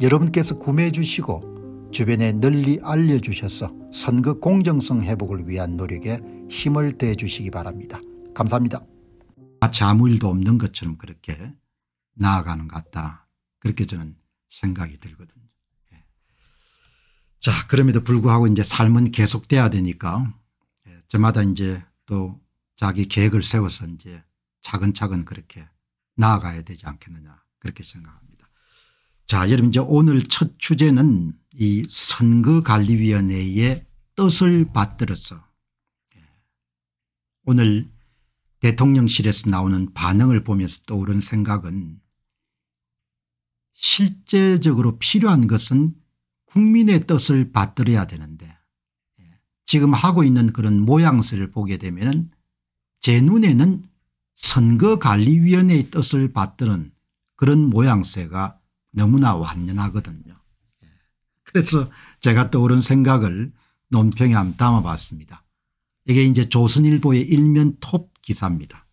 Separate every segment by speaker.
Speaker 1: 여러분께서 구매해 주시고 주변에 널리 알려주셔서 선거 공정성 회복을 위한 노력에 힘을 대 주시기 바랍니다. 감사합니다. 마치 아무 일도 없는 것처럼 그렇게 나아가는 것 같다. 그렇게 저는 생각이 들거든요. 예. 자 그럼에도 불구하고 이제 삶은 계속돼야 되니까 예, 저마다 이제 또 자기 계획을 세워서 이제 차근차근 그렇게 나아가야 되지 않겠느냐 그렇게 생각합니다. 자 여러분 이제 오늘 첫 주제는 이 선거관리위원회의 뜻을 받들어서 예, 오늘 대통령실에서 나오는 반응을 보면서 떠오른 생각은 실제적으로 필요한 것은 국민의 뜻을 받들어야 되는데 예, 지금 하고 있는 그런 모양새를 보게 되면 제 눈에는 선거관리위원회의 뜻을 받드는 그런 모양새가 너무나 완연하거든요. 그래서 제가 떠오른 생각을 논평에 한 담아봤습니다. 이게 이제 조선일보의 일면 톱 기사입니다.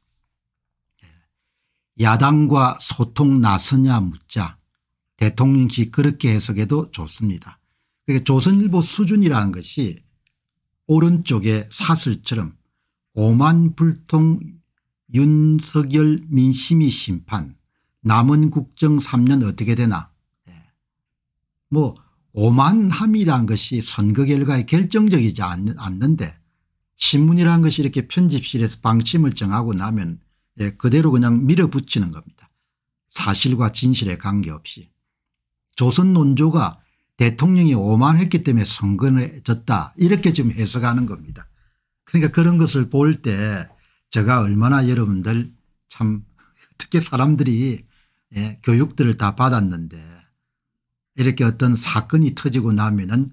Speaker 1: 야당과 소통 나서냐 묻자 대통령이 그렇게 해석해도 좋습니다. 그러니까 조선일보 수준이라는 것이 오른쪽에 사슬처럼 오만 불통 윤석열 민심이 심판 남은 국정 3년 어떻게 되나 예. 뭐 오만함이란 것이 선거 결과에 결정적이지 않는데 신문이란 것이 이렇게 편집실에서 방침을 정하고 나면 예, 그대로 그냥 밀어붙이는 겁니다. 사실과 진실에 관계없이. 조선 논조가 대통령이 오만했기 때문에 선거에 졌다 이렇게 지금 해석하는 겁니다. 그러니까 그런 것을 볼 때 제가 얼마나 여러분들 참 어떻게 사람들이 예, 교육들을 다 받았는데 이렇게 어떤 사건이 터지고 나면은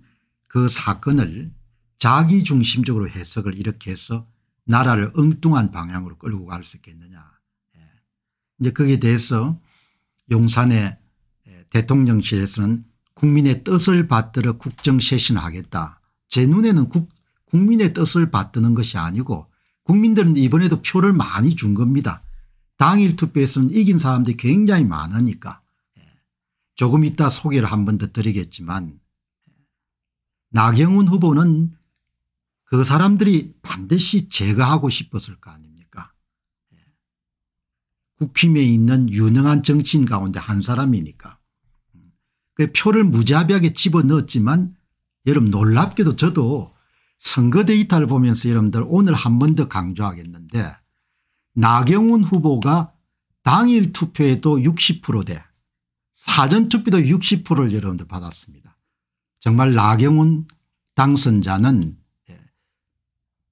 Speaker 1: 그 사건을 자기 중심적으로 해석을 이렇게 해서 나라를 엉뚱한 방향으로 끌고 갈 수 있겠느냐. 예. 이제 거기에 대해서 용산의 예, 대통령실에서는 국민의 뜻을 받들어 국정쇄신하겠다. 제 눈에는 국, 국민의 뜻을 받드는 것이 아니고 국민들은 이번에도 표를 많이 준 겁니다. 당일 투표에서는 이긴 사람들이 굉장히 많으니까 예. 조금 이따 소개를 한 번 더 드리겠지만 예. 나경원 후보는 그 사람들이 반드시 제거하고 싶었을 거 아닙니까 예. 국힘에 있는 유능한 정치인 가운데 한 사람이니까 음. 그 표를 무자비하게 집어넣었지만 여러분 놀랍게도 저도 선거 데이터를 보면서 여러분들 오늘 한 번 더 강조하겠는데 나경원 후보가 당일 투표에도 60%대 사전투표도 60%를 여러분들 받았습니다. 정말 나경원 당선자는 예,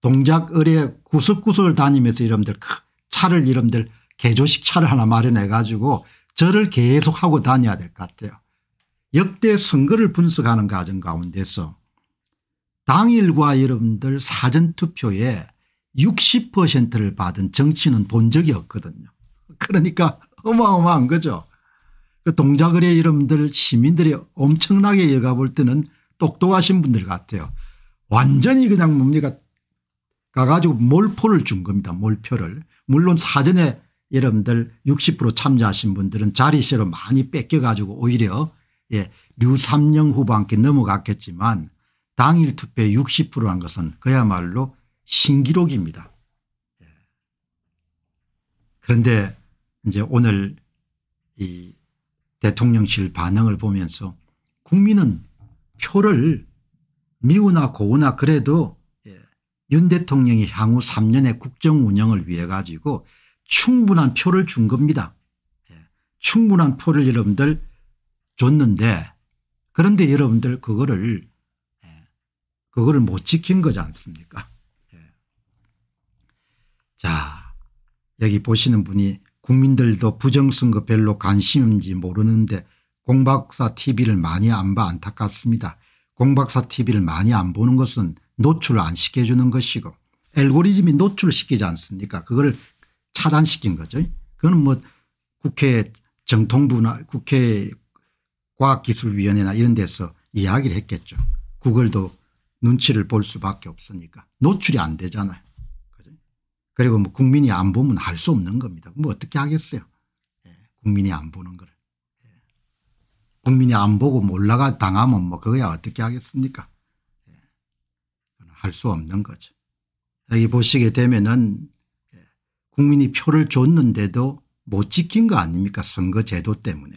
Speaker 1: 동작을에 구석구석을 다니면서 여러분들 차를 여러분들 개조식 차를 하나 마련해 가지고 저를 계속 하고 다녀야 될 것 같아요. 역대 선거를 분석하는 과정 가운데서 당일과 여러분들 사전투표에 60%를 받은 정치는 본 적이 없거든요. 그러니까 어마어마한 거죠. 그 동작을의 러분들 시민들이 엄청나게 여가 볼 때는 똑똑하신 분들 같아요. 완전히 그냥 뭡니까 가가지고 몰표를 준 겁니다. 몰표를. 물론 사전에 여러분들 60% 참여하신 분들은 자리세로 많이 뺏겨가지고 오히려 예, 류삼영 후보한테 넘어갔겠지만 당일 투표 60%란 것은 그야말로 신기록입니다. 예. 그런데 이제 오늘 이 대통령실 반응을 보면서 국민은 표를 미우나 고우나 그래도 예, 윤 대통령이 향후 3년의 국정 운영을 위해 가지고 충분한 표를 준 겁니다. 예. 충분한 표를 여러분들 줬는데 그런데 여러분들 그거를 그거를 못 지킨 거지 않습니까 자 여기 보시는 분이 국민들도 부정선거 별로 관심인지 모르는데 공박사 tv를 많이 안 봐 안타깝습니다. 공박사 tv를 많이 안 보는 것은 노출을 안 시켜주는 것이고 알고리즘이 노출 시키지 않습니까 그걸 차단시킨 거죠. 그건 뭐 국회 정통부나 국회 과학기술위원회나 이런 데서 이야기를 했겠죠. 구글도 눈치를 볼 수밖에 없으니까 노출이 안 되잖아요. 그리고 뭐 국민이 안 보면 할 수 없는 겁니다. 뭐 어떻게 하겠어요. 예. 국민이 안 보는 걸. 예. 국민이 안 보고 뭐라가 당하면 뭐 그거야 어떻게 하겠습니까. 예. 할수 없는 거죠. 여기 보시게 되면은 예, 국민이 표를 줬는데도 못 지킨 거 아닙니까 선거제도 때문에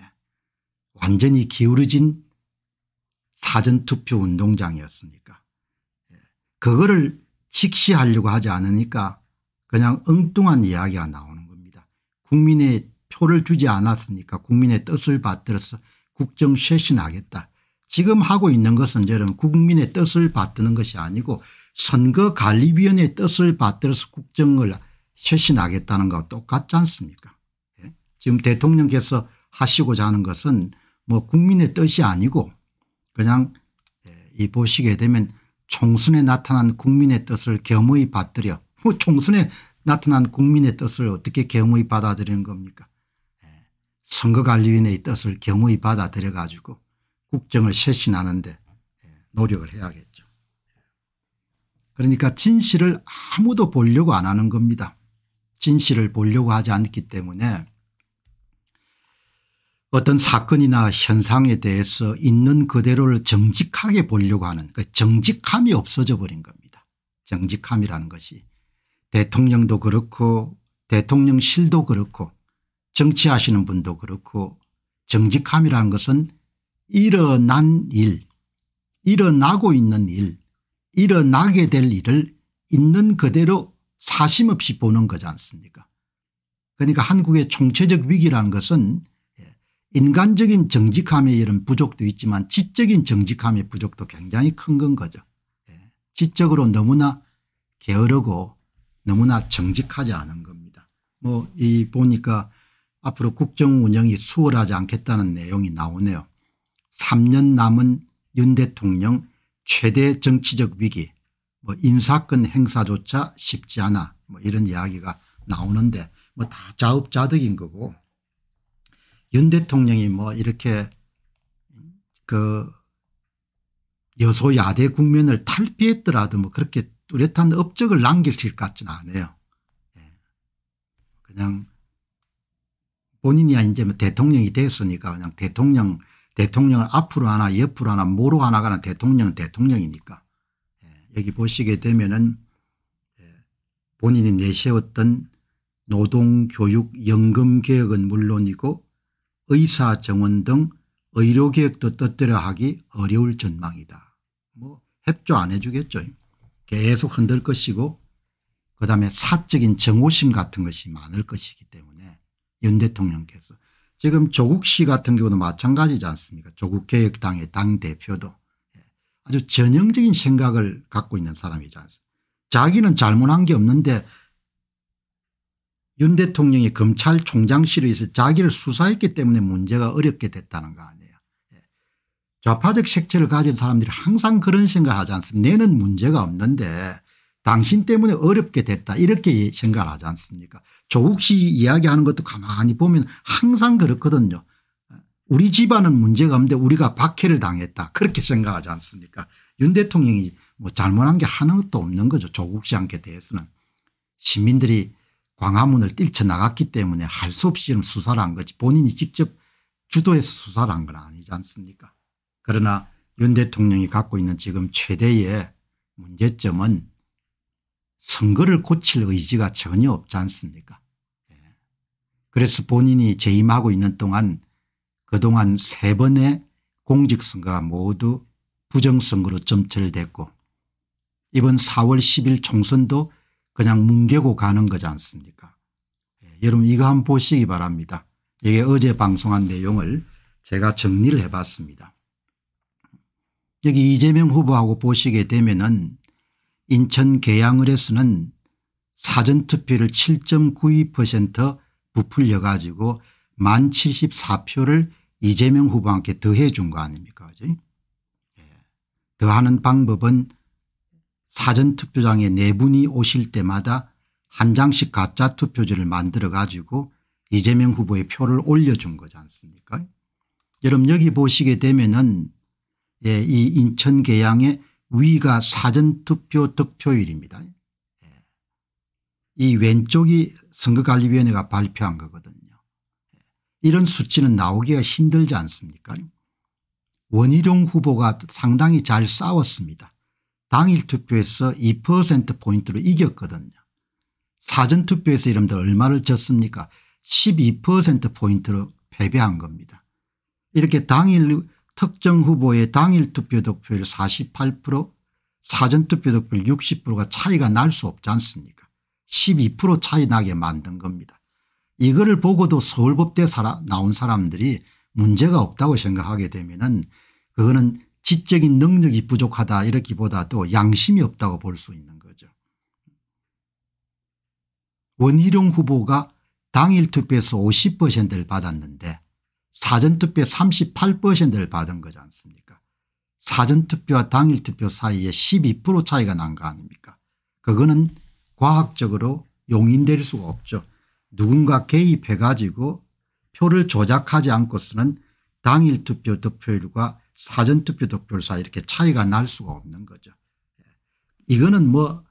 Speaker 1: 완전히 기울어진 사전투표 운동장이었으니까 예. 그거를 직시하려고 하지 않으니까 그냥 엉뚱한 이야기가 나오는 겁니다. 국민의 표를 주지 않았으니까 국민의 뜻을 받들어서 국정 쇄신하겠다. 지금 하고 있는 것은 저는 국민의 뜻을 받드는 것이 아니고 선거관리위원회의 뜻을 받들어서 국정을 쇄신하겠다는 것과 똑같지 않습니까 예? 지금 대통령께서 하시고자 하는 것은 뭐 국민의 뜻이 아니고 그냥 예, 이 보시게 되면 총선에 나타난 국민의 뜻을 겸허히 받들여 뭐 총선에 나타난 국민의 뜻을 어떻게 겸허히 받아들이는 겁니까 예. 선거관리위원회의 뜻을 겸허히 받아들여 가지고 국정을 쇄신하는데 예, 노력을 해야겠죠. 그러니까 진실을 아무도 보려고 안 하는 겁니다. 진실을 보려고 하지 않기 때문에 어떤 사건이나 현상에 대해서 있는 그대로를 정직하게 보려고 하는 그 정직함이 없어져 버린 겁니다. 정직함이라는 것이 대통령도 그렇고 대통령실도 그렇고 정치하시는 분도 그렇고 정직함이라는 것은 일어난 일 일어나고 있는 일 일어나게 될 일을 있는 그대로 사심없이 보는 거지 않습니까 그러니까 한국의 총체적 위기라는 것은 예, 인간적인 정직함의 이런 부족도 있지만 지적인 정직함의 부족도 굉장히 큰 건 거죠. 예, 지적으로 너무나 게으르고 너무나 정직하지 않은 겁니다. 뭐 이 보니까 앞으로 국정 운영이 수월하지 않겠다는 내용이 나오네요. 3년 남은 윤 대통령 최대 정치적 위기 뭐 인사권 행사조차 쉽지 않아 뭐 이런 이야기가 나오는데 뭐 다 자업자득인 거고 윤 대통령이 뭐 이렇게 그 여소야대 국면을 탈피했더라도 뭐 그렇게 뚜렷한 업적을 남기실 것 같지는 않아요. 예. 그냥 본인이 이제 뭐 대통령이 됐으니까 그냥 대통령 대통령을 앞으로 하나 옆으로 하나 모로 하나 가는 대통령은 대통령이니까 예. 여기 보시게 되면은 예. 본인이 내세웠던 노동 교육 연금 개혁은 물론이고 의사 정원 등 의료개혁도 뜻대로 하기 어려울 전망이다. 뭐 협조 안 해주겠죠. 계속 흔들 것이고 그다음에 사적인 정오심 같은 것이 많을 것이기 때문에 윤 대통령께서 지금 조국 씨 같은 경우도 마찬가지지 않습니까 조국 개혁당의 당대표도 예. 아주 전형적인 생각을 갖고 있는 사람이지 않습니까 자기는 잘못한 게 없는데 윤 대통령이 검찰총장실에 있어 자기를 수사했기 때문에 문제가 어렵게 됐다는 거 아니에요 좌파적 색채를 가진 사람들이 항상 그런 생각을 하지 않습니까 내는 문제가 없는데 당신 때문에 어렵게 됐다 이렇게 생각을 하지 않습니까 조국 씨 이야기하는 것도 가만히 보면 항상 그렇거든요. 우리 집안은 문제가 없는데 우리가 박해를 당했다 그렇게 생각하지 않습니까 윤 대통령이 뭐 잘못한 게 하나도 없는 거죠 조국 씨한테 대해서는 시민들이 광화문을 뛰쳐나갔기 때문에 할 수 없이 수사를 한 거지 본인이 직접 주도해서 수사를 한 건 아니지 않습니까 그러나 윤 대통령이 갖고 있는 지금 최대의 문제점은 선거를 고칠 의지가 전혀 없지 않습니까 예. 그래서 본인이 재임하고 있는 동안 그동안 세 번의 공직선거가 모두 부정선거로 점철됐고 이번 4월 10일 총선도 그냥 뭉개고 가는 거지 않습니까 예. 여러분 이거 한번 보시기 바랍니다. 이게 어제 방송한 내용을 제가 정리를 해봤습니다. 여기 이재명 후보하고 보시게 되면은 인천 계양을에서는 사전투표를 7.92% 부풀려 가지고 만 74표를 이재명 후보한테 더해 준 거 아닙니까 그죠? 예. 더하는 방법은 사전투표장에 네 분이 오실 때마다 한 장씩 가짜 투표지를 만들어 가지고 이재명 후보의 표를 올려준 거지 않습니까 여러분 여기 보시게 되면은 예, 이 인천 계양의 위가 사전투표 득표율입니다. 예. 이 왼쪽이 선거관리위원회가 발표한 거거든요. 예. 이런 수치는 나오기가 힘들지 않습니까 원희룡 후보가 상당히 잘 싸웠습니다. 당일 투표에서 2%포인트로 이겼거든요. 사전투표에서 이름들 얼마를 졌습니까 12%포인트로 패배한 겁니다. 이렇게 당일 특정 후보의 당일 투표 득표율 48% 사전투표 득표율 60%가 차이가 날 수 없지 않습니까 12% 차이 나게 만든 겁니다. 이거를 보고도 서울법대 살아 나온 사람들이 문제가 없다고 생각하게 되면 은 그거는 지적인 능력이 부족하다 이렇기보다도 양심이 없다고 볼 수 있는 거죠. 원희룡 후보가 당일 투표에서 50%를 받았는데 사전투표의 38%를 받은 거지 않습니까 사전투표와 당일투표 사이에 12% 차이가 난 거 아닙니까 그거는 과학적으로 용인될 수가 없죠. 누군가 개입해 가지고 표를 조작하지 않고서는 당일 투표 득표율과 사전 투표 득표율 사이 이렇게 차이가 날 수가 없는 거죠. 예. 이거는 뭐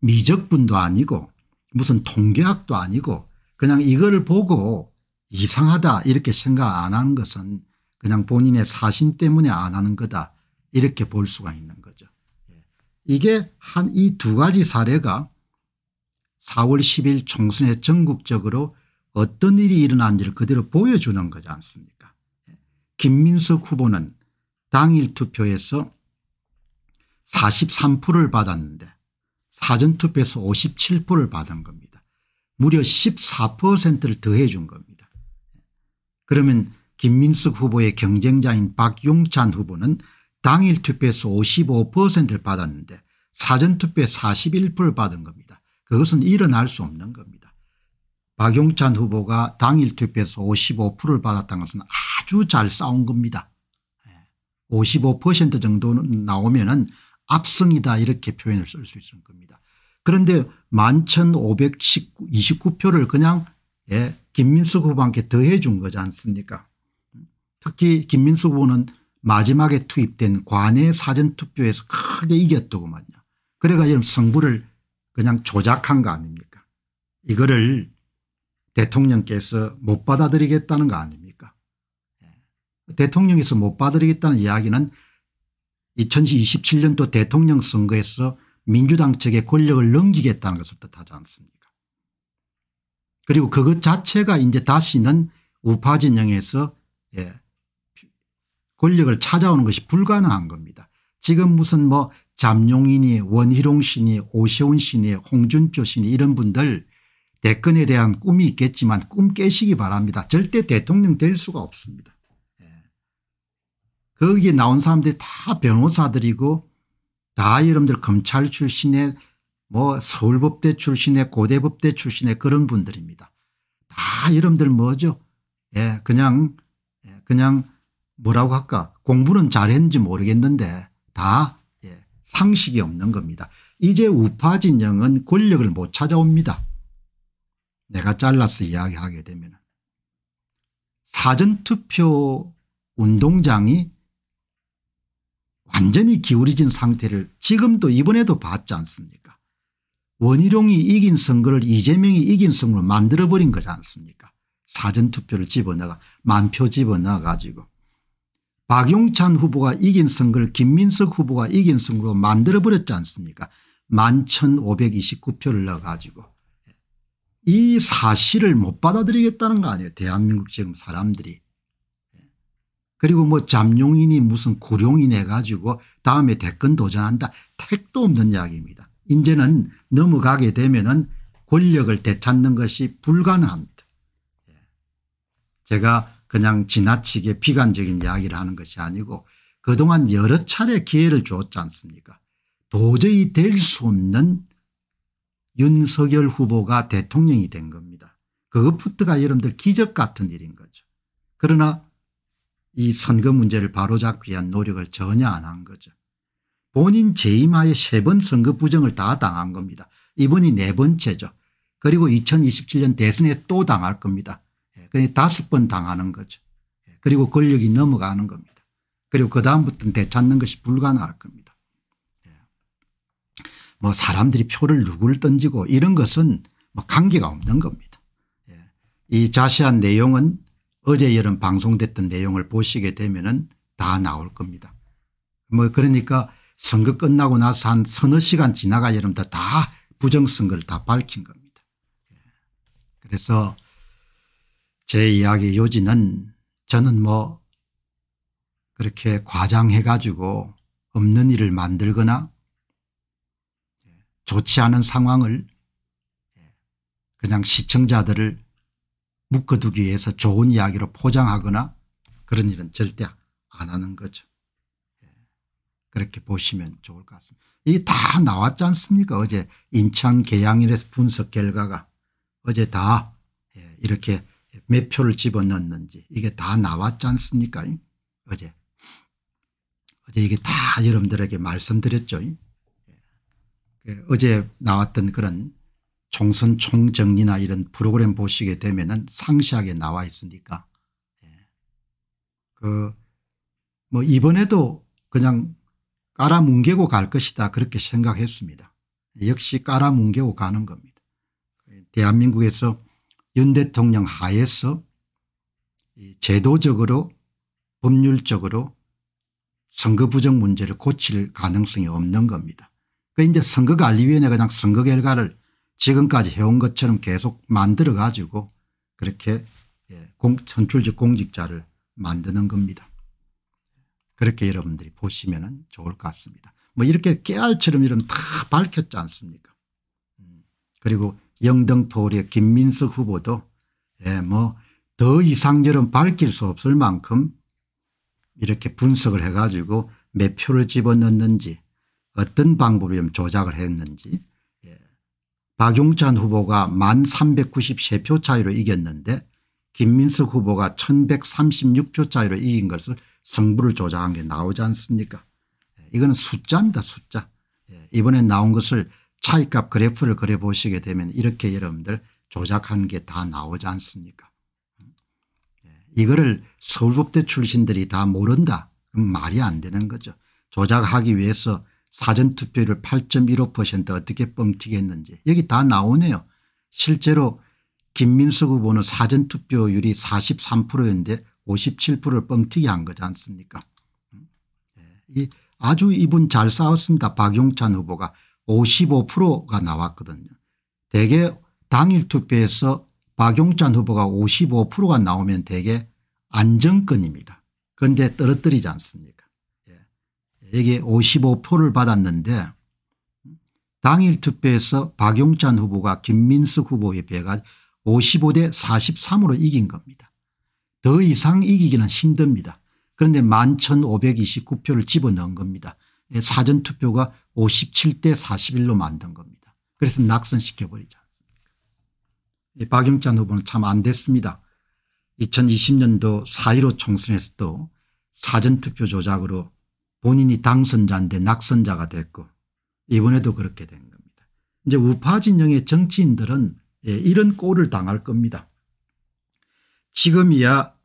Speaker 1: 미적분도 아니고 무슨 통계학도 아니고 그냥 이거를 보고 이상하다 이렇게 생각 안 하는 것은 그냥 본인의 사심 때문에 안 하는 거다 이렇게 볼 수가 있는 거죠. 예. 이게 한 이 두 가지 사례가 4월 10일 총선에 전국적으로 어떤 일이 일어난지를 그대로 보여주는 거지 않습니까 예. 김민석 후보는 당일 투표에서 43%를 받았는데 사전투표에서 57%를 받은 겁니다. 무려 14%를 더해 준 겁니다. 그러면 김민숙 후보의 경쟁자인 박용찬 후보는 당일 투표에서 55%를 받았는데 사전투표에 41%를 받은 겁니다. 그것은 일어날 수 없는 겁니다. 박용찬 후보가 당일 투표에서 55%를 받았다는 것은 아주 잘 싸운 겁니다. 55%정도 예. 나오면 은 압승이다 이렇게 표현을 쓸 수 있을 겁니다. 그런데 11,529표를 그냥 예, 김민수 후보한테 더해 준 거지 않습니까 특히 김민수 후보는 마지막에 투입된 관외 사전투표에서 크게 이겼더구만요. 그래가 지금 성부를 그냥 조작한 거 아닙니까 이거를 대통령께서 못 받아들이겠다는 거 아닙니까 예. 대통령에서 못 받아들이겠다는 이야기는 2027년도 대통령 선거에서 민주당 측의 권력을 넘기겠다는 것을 뜻하지 않습니까 그리고 그것 자체가 이제 다시는 우파 진영에서 예 권력을 찾아오는 것이 불가능한 겁니다. 지금 무슨 뭐 잠룡이니 원희룡 씨니 오세훈 씨니 홍준표 씨니 이런 분들 대권에 대한 꿈이 있겠지만 꿈 깨시기 바랍니다. 절대 대통령 될 수가 없습니다. 예. 거기에 나온 사람들이 다 변호사들이고 다 여러분들 검찰 출신의 뭐 서울법대 출신의 고대법대 출신의 그런 분들입니다. 다 이름들 뭐죠? 예, 그냥, 예, 그냥 뭐라고 할까? 공부는 잘했는지 모르겠는데 다 예, 상식이 없는 겁니다. 이제 우파 진영은 권력을 못 찾아옵니다. 내가 잘라서 이야기하게 되면 사전투표 운동장이 완전히 기울어진 상태를 지금도 이번에도 봤지 않습니까? 원희룡이 이긴 선거를 이재명이 이긴 선거로 만들어버린 거지 않습니까 사전투표를 집어넣어 만표 집어넣어 가지고 박용찬 후보가 이긴 선거를 김민석 후보가 이긴 선거로 만들어버렸지 않습니까 11,529표를 넣어가지고 이 사실을 못 받아들이겠다는 거 아니에요 대한민국 지금 사람들이 예. 그리고 뭐 잠룡이니 무슨 구룡이네 가지고 다음에 대권 도전한다 택도 없는 이야기입니다 이제는 넘어가게 되면은 권력을 되찾는 것이 불가능합니다. 예. 제가 그냥 지나치게 비관적인 이야기를 하는 것이 아니고 그동안 여러 차례 기회를 주지 않습니까 도저히 될 수 없는 윤석열 후보가 대통령이 된 겁니다. 그것부터가 여러분들 기적 같은 일인 거죠. 그러나 이 선거 문제를 바로잡기 위한 노력을 전혀 안 한 거죠. 본인 재임하에 세번 선거 부정을 다 당한 겁니다. 이번이 네 번째죠. 그리고 2027년 대선에 또 당할 겁니다. 예, 그러니 다섯 번 당하는 거죠. 예, 그리고 권력이 넘어가는 겁니다. 그리고 그다음부터는 되찾는 것이 불가능할 겁니다. 예. 뭐 사람들이 표를 누굴 던지고 이런 것은 뭐 관계가 없는 겁니다. 이 자세한 내용은 어제 여름 방송됐던 내용을 보시게 되면 다 나올 겁니다. 뭐 그러니까 선거 끝나고 나서 한 서너 시간 지나가 여러분들 다 부정선거를 다 밝힌 겁니다. 예. 그래서 제 이야기의 요지는 저는 뭐 그렇게 과장해 가지고 없는 일을 만들거나 예, 좋지 않은 상황을 예, 그냥 시청자들을 묶어두기 위해서 좋은 이야기로 포장하거나 그런 일은 절대 안 하는 거죠. 그렇게 보시면 좋을 것 같습니다. 이게 다 나왔지 않습니까 어제 인천 계양일에서 분석 결과가 어제 다 예, 이렇게 몇 표를 집어넣는지 이게 다 나왔지 않습니까 어제 어제 이게 다 여러분들에게 말씀드렸죠 예. 그 어제 나왔던 그런 총선 총정리나 이런 프로그램 보시게 되면 은 상시하게 나와 있으니까 예. 그뭐 이번에도 그냥 깔아뭉개고 갈 것이다 그렇게 생각했습니다. 역시 깔아뭉개고 가는 겁니다. 대한민국에서 윤 대통령 하에서 제도적으로 법률적으로 선거 부정 문제를 고칠 가능성이 없는 겁니다. 그 이제 선거관리위원회 그냥 선거 결과를 지금까지 해온 것처럼 계속 만들어 가지고 그렇게 예, 공, 선출직 공직자를 만드는 겁니다. 그렇게 여러분들이 보시면 좋을 것 같습니다. 뭐 이렇게 깨알처럼 이름 다 밝혔지 않습니까 음. 그리고 영등포울의 김민석 후보도 예, 뭐더 이상 여름 밝힐 수 없을 만큼 이렇게 분석을 해가지고 몇 표를 집어넣는지 어떤 방법으로 조작을 했는지 예. 박용찬 후보가 1 393표 차이로 이겼는데 김민석 후보가 1136표 차이로 이긴 것을 성부을 조작한 게 나오지 않습니까 예, 이거는 숫자입니다 숫자 예, 이번에 나온 것을 차이값 그래프를 그려보시게 되면 이렇게 여러분들 조작한 게 다 나오지 않습니까 예, 이거를 서울법대 출신들이 다 모른다 그럼 말이 안 되는 거죠 조작하기 위해서 사전투표율 8.15% 어떻게 뻥튀기는지 여기 다 나오네요 실제로 김민석 후보는 사전투표율이 43%였는데 57%를 뻥튀기 한 거지 않습니까 음? 예. 이 아주 이분 잘 싸웠습니다. 박용찬 후보가 55%가 나왔거든요. 대개 당일 투표에서 박용찬 후보가 55%가 나오면 대개 안정권입니다. 그런데 떨어뜨리지 않습니까 이게 예. 55%를 받았는데 당일 투표에서 박용찬 후보가 김민수 후보에 비해 55대 43으로 이긴 겁니다. 더 이상 이기기는 힘듭니다. 그런데 11,529표를 집어넣은 겁니다. 예, 사전투표가 57대 41로 만든 겁니다. 그래서 낙선시켜버리지 않습니까. 예, 박영찬 후보는 참 안 됐습니다. 2020년도 4.15 총선에서도 사전투표 조작으로 본인이 당선자인데 낙선자가 됐고 이번에도 그렇게 된 겁니다. 이제 우파 진영의 정치인들은 예, 이런 꼴을 당할 겁니다. 지금이야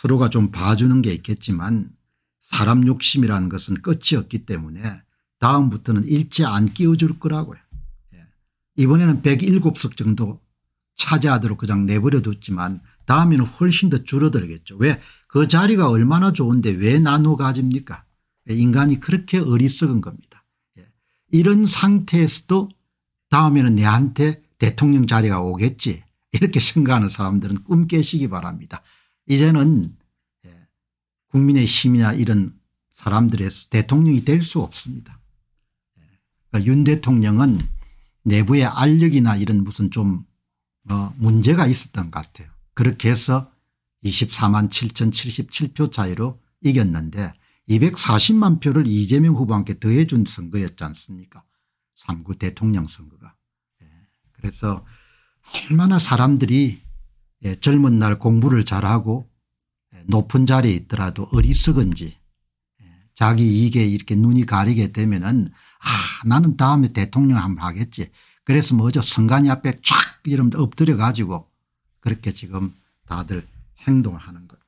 Speaker 1: 서로가 좀 봐주는 게 있겠지만 사람 욕심이라는 것은 끝이 없기 때문에 다음부터는 일체 안 끼워줄 거라고요. 예. 이번에는 107석 정도 차지하도록 그냥 내버려 뒀지만 다음에는 훨씬 더 줄어들겠죠. 왜 그 자리가 얼마나 좋은데 왜 나눠 가집니까 예, 인간이 그렇게 어리석은 겁니다. 예. 이런 상태에서도 다음에는 내한테 대통령 자리가 오겠지 이렇게 생각하는 사람들은 꿈 깨시기 바랍니다. 이제는 예, 국민의 힘이나 이런 사람들의 대통령이 될 수 없습니다. 예, 그러니까 윤 대통령은 내부의 알력이나 이런 무슨 좀 어 문제가 있었던 것 같아요. 그렇게 해서 24만 7,077표 차이로 이겼는데 240만 표를 이재명 후보한테 더해준 선거였지 않습니까 3구 대통령 선거가. 예, 그래서 얼마나 사람들이 예, 젊은 날 공부를 잘하고 예, 높은 자리에 있더라도 어리석은지 예, 자기 이익에 이렇게 눈이 가리게 되면은 아 나는 다음에 대통령 한번 하겠지. 그래서 뭐죠 선관위 앞에 쫙 이러면 엎드려 가지고 그렇게 지금 다들 행동을 하는 겁니다.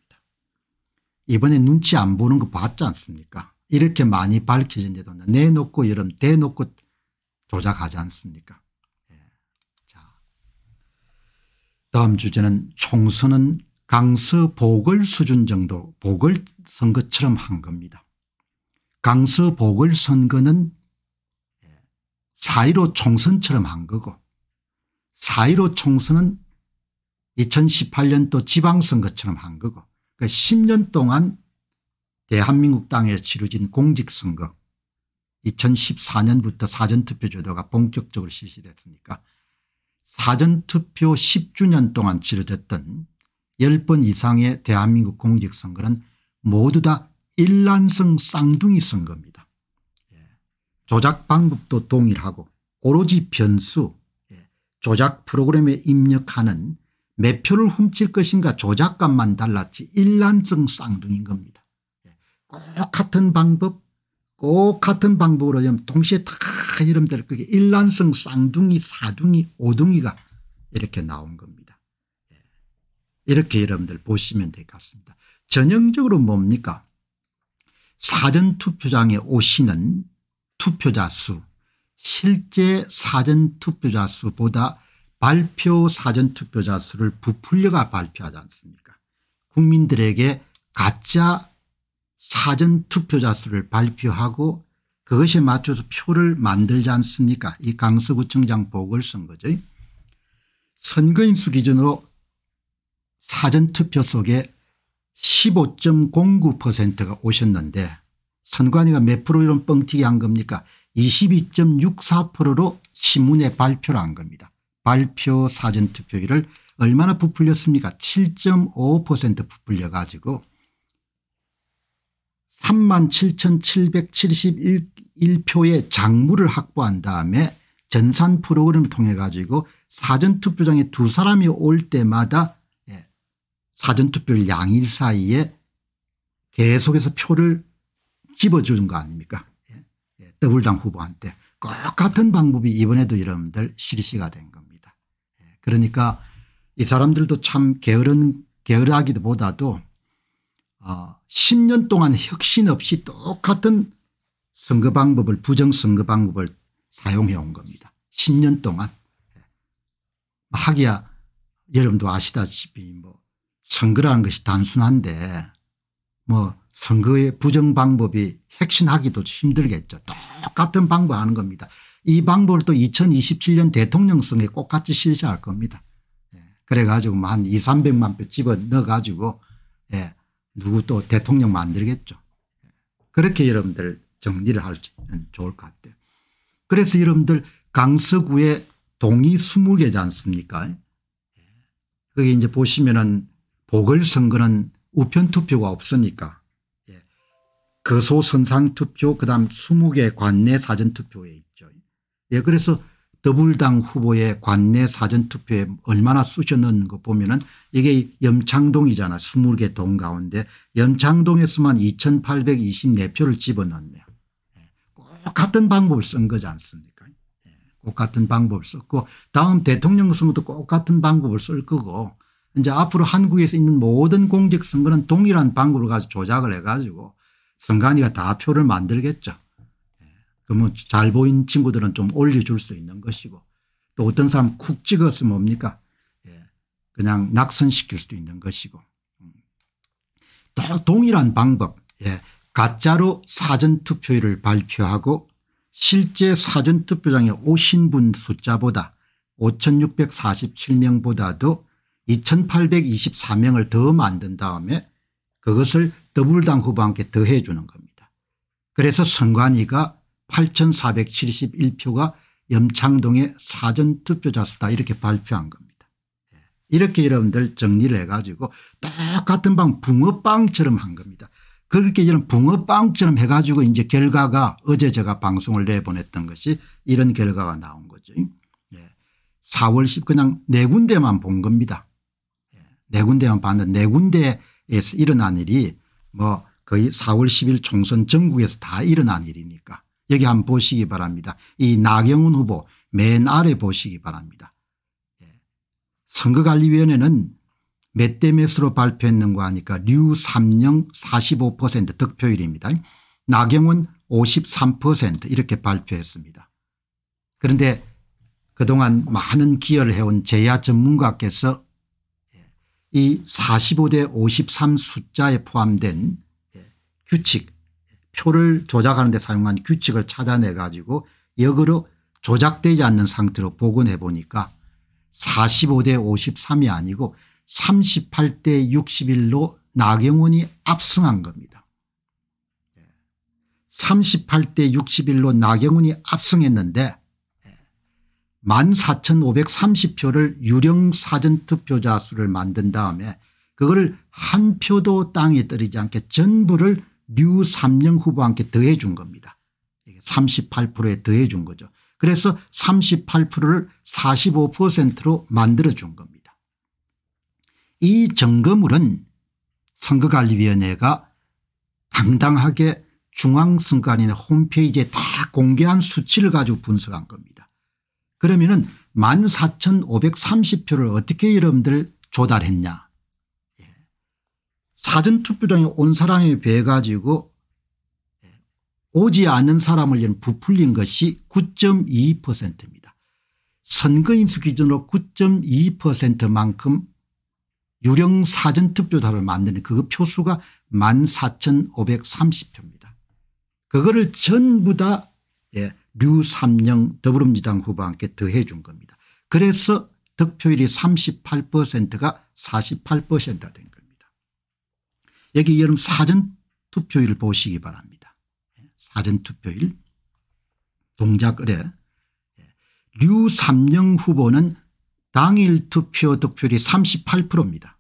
Speaker 1: 이번에 눈치 안 보는 거 봤지 않습니까 이렇게 많이 밝혀진데도 내놓고 이런 대놓고 조작하지 않습니까 다음 주제는 총선은 강서 보궐 수준 정도 보궐선거처럼 한 겁니다. 강서 보궐선거는 4.15 총선처럼 한 거고 4.15 총선은 2018년도 지방선거처럼 한 거고 그러니까 10년 동안 대한민국 땅에 치러진 공직선거 2014년부터 사전투표제도가 본격적으로 실시됐으니까 사전투표 10주년 동안 치러졌던 10번 이상의 대한민국 공직선거는 모두 다 일란성 쌍둥이 선거입니다. 예. 조작 방법도 동일하고 오로지 변수 예. 조작 프로그램에 입력하는 몇 표를 훔칠 것인가 조작값만 달랐지 일란성 쌍둥이인 겁니다. 예. 꼭 같은 방법 꼭 같은 방법으로 하 동시에 다이름들 그게 일란성 쌍둥이 사둥이 오둥이가 이렇게 나온 겁니다. 예. 이렇게 여러분들 보시면 될 것 같습니다. 전형적으로 뭡니까 사전투표장에 오시는 투표자 수 실제 사전투표자 수보다 발표 사전투표자 수를 부풀려가 발표하지 않습니까 국민들에게 가짜 사전 투표자 수를 발표하고 그것에 맞춰서 표를 만들지 않습니까 이 강서구청장 보궐선거죠. 선거인 수 기준으로 사전투표 속에 15.09%가 오셨는데 선관위가 몇 프로로 이 뻥튀기 한 겁니까 22.64%로 신문에 발표를 한 겁니다. 발표 사전투표율을 얼마나 부풀렸습니까 7.5% 부풀려 가지고 3만 7,771표의 장물을 확보한 다음에 전산 프로그램을 통해 가지고 사전투표장에 두 사람이 올 때마다 예, 사전투표 양일 사이에 계속해서 표를 집어주는 거 아닙니까 예, 예, 더블당 후보한테 꼭 같은 방법이 이번에도 여러분들 실시가 된 겁니다. 그러니까 이 사람들도 참 게으른 게으르하기보다도 어, 10년 동안 혁신 없이 똑같은 선거 방법을 부정선거 방법을 사용해 온 겁니다. 10년 동안. 예. 하기야 여러분도 아시다시피 뭐 선거라는 것이 단순한데 뭐 선거의 부정 방법이 핵신하기도 힘들겠죠. 똑같은 방법 하는 겁니다. 이 방법을 또 2027년 대통령 선거에 똑같이 실시할 겁니다. 예. 그래가지고 뭐 한 2, 300만 표 집어 넣어가지고 예. 누구 또 대통령 만들겠죠. 그렇게 여러분들 정리를 하면 좋을 것 같아요. 그래서 여러분들 강서구에 동이 20개지 않습니까? 거기 이제 보시면은 보궐선거는 우편투표가 없으니까 예. 거소선상투표 그다음 20개 관내 사전투표에 있죠. 예, 그래서 더불당 후보의 관내 사전투표에 얼마나 쑤셨는 거 보면은 이게 염창동이잖아. 20개 동 가운데 염창동에서만 2824표를 집어넣네요. 예. 꼭 같은 방법을 쓴 거지 않습니까? 예. 꼭 같은 방법을 썼고 다음 대통령 선거도 꼭 같은 방법을 쓸 거고 이제 앞으로 한국에서 있는 모든 공직선거는 동일한 방법을 가지고 조작을 해가지고 선관위가 다 표를 만들겠죠. 그러면 잘 보인 친구들은 좀 올려줄 수 있는 것이고 또 어떤 사람 쿡찍었으면 뭡니까 예. 그냥 낙선시킬 수도 있는 것이고 음. 또 동일한 방법 예. 가짜로 사전투표율을 발표하고 실제 사전투표장에 오신 분 숫자보다 5647명보다도 2824명을 더 만든 다음에 그것을 더불당 후보한테 더해 주는 겁니다. 그래서 선관위가 8,471표가 염창동의 사전투표자 수다 이렇게 발표한 겁니다. 예. 이렇게 여러분들 정리를 해가지고 똑같은 방 붕어빵처럼 한 겁니다. 그렇게 이런 붕어빵처럼 해가지고 이제 결과가 어제 제가 방송을 내보냈던 것이 이런 결과가 나온 거죠. 4월 예. 10 그냥 네 군데만 본 겁니다. 예. 네 군데만 봤는데 네 군데에서 일어난 일이 뭐 거의 4월 10일 총선 전국에서 다 일어난 일이니까 여기 한번 보시기 바랍니다. 이 나경원 후보 맨 아래 보시기 바랍니다. 예. 선거관리위원회는 몇 대 몇으로 발표했는가 하니까 류삼영 45% 득표율입니다. 나경원 53% 이렇게 발표했습니다. 그런데 그동안 많은 기여를 해온 제야 전문가께서 예. 이 45대 53 숫자에 포함된 예. 규칙 표를 조작하는 데 사용한 규칙을 찾아내 가지고 역으로 조작되지 않는 상태로 복원해 보니까 45대 53이 아니고 38대 61로 나경원이 압승한 겁니다. 38대 61로 나경원이 압승했는데 14,530표를 유령 사전 투표자 수를 만든 다음에 그걸 한 표도 땅에 떨이지 않게 전부를 류 삼령 후보한테 더해 준 겁니다. 38%에 더해 준 거죠. 그래서 38%를 45%로 만들어 준 겁니다. 이 점검을은 선거관리위원회가 당당하게 중앙선관위의 홈페이지에 다 공개한 수치를 가지고 분석한 겁니다. 그러면 은 14,530표를 어떻게 여러분들 조달했냐 사전투표장에 온 사람에 비해 가지고 오지 않은 사람을 부풀린 것이 9.2%입니다. 선거인수 기준으로 9.2%만큼 유령 사전투표자를 만드는 그 표수가 14,530표입니다. 그거를 전부 다 예, 류삼영 더불어민주당 후보한테 더해 준 겁니다. 그래서 득표율이 38%가 48%가 된 여기 여러분 사전 투표일 보시기 바랍니다. 예, 사전 투표일 동작 을 해. 예, 류삼영 후보는 당일 투표 득표율이 38%입니다.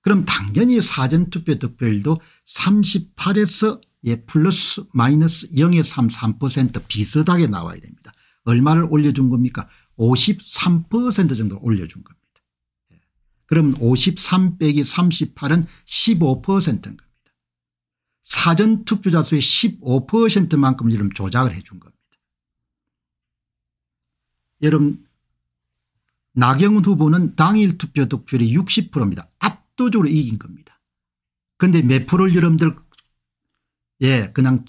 Speaker 1: 그럼 당연히 사전투표 득표율도 38에서 예, 플러스 마이너스 0.33% 비슷하게 나와야 됩니다. 얼마를 올려준 겁니까 53% 정도 올려준 겁니다. 그럼 53 빼기 38은 15%인 겁니다. 사전투표자 수의 15%만큼 이름 조작을 해준 겁니다. 여러분 나경원 후보는 당일 투표 득표율이 60%입니다. 압도적으로 이긴 겁니다. 그런데 몇 프로를 여러분들 예 그냥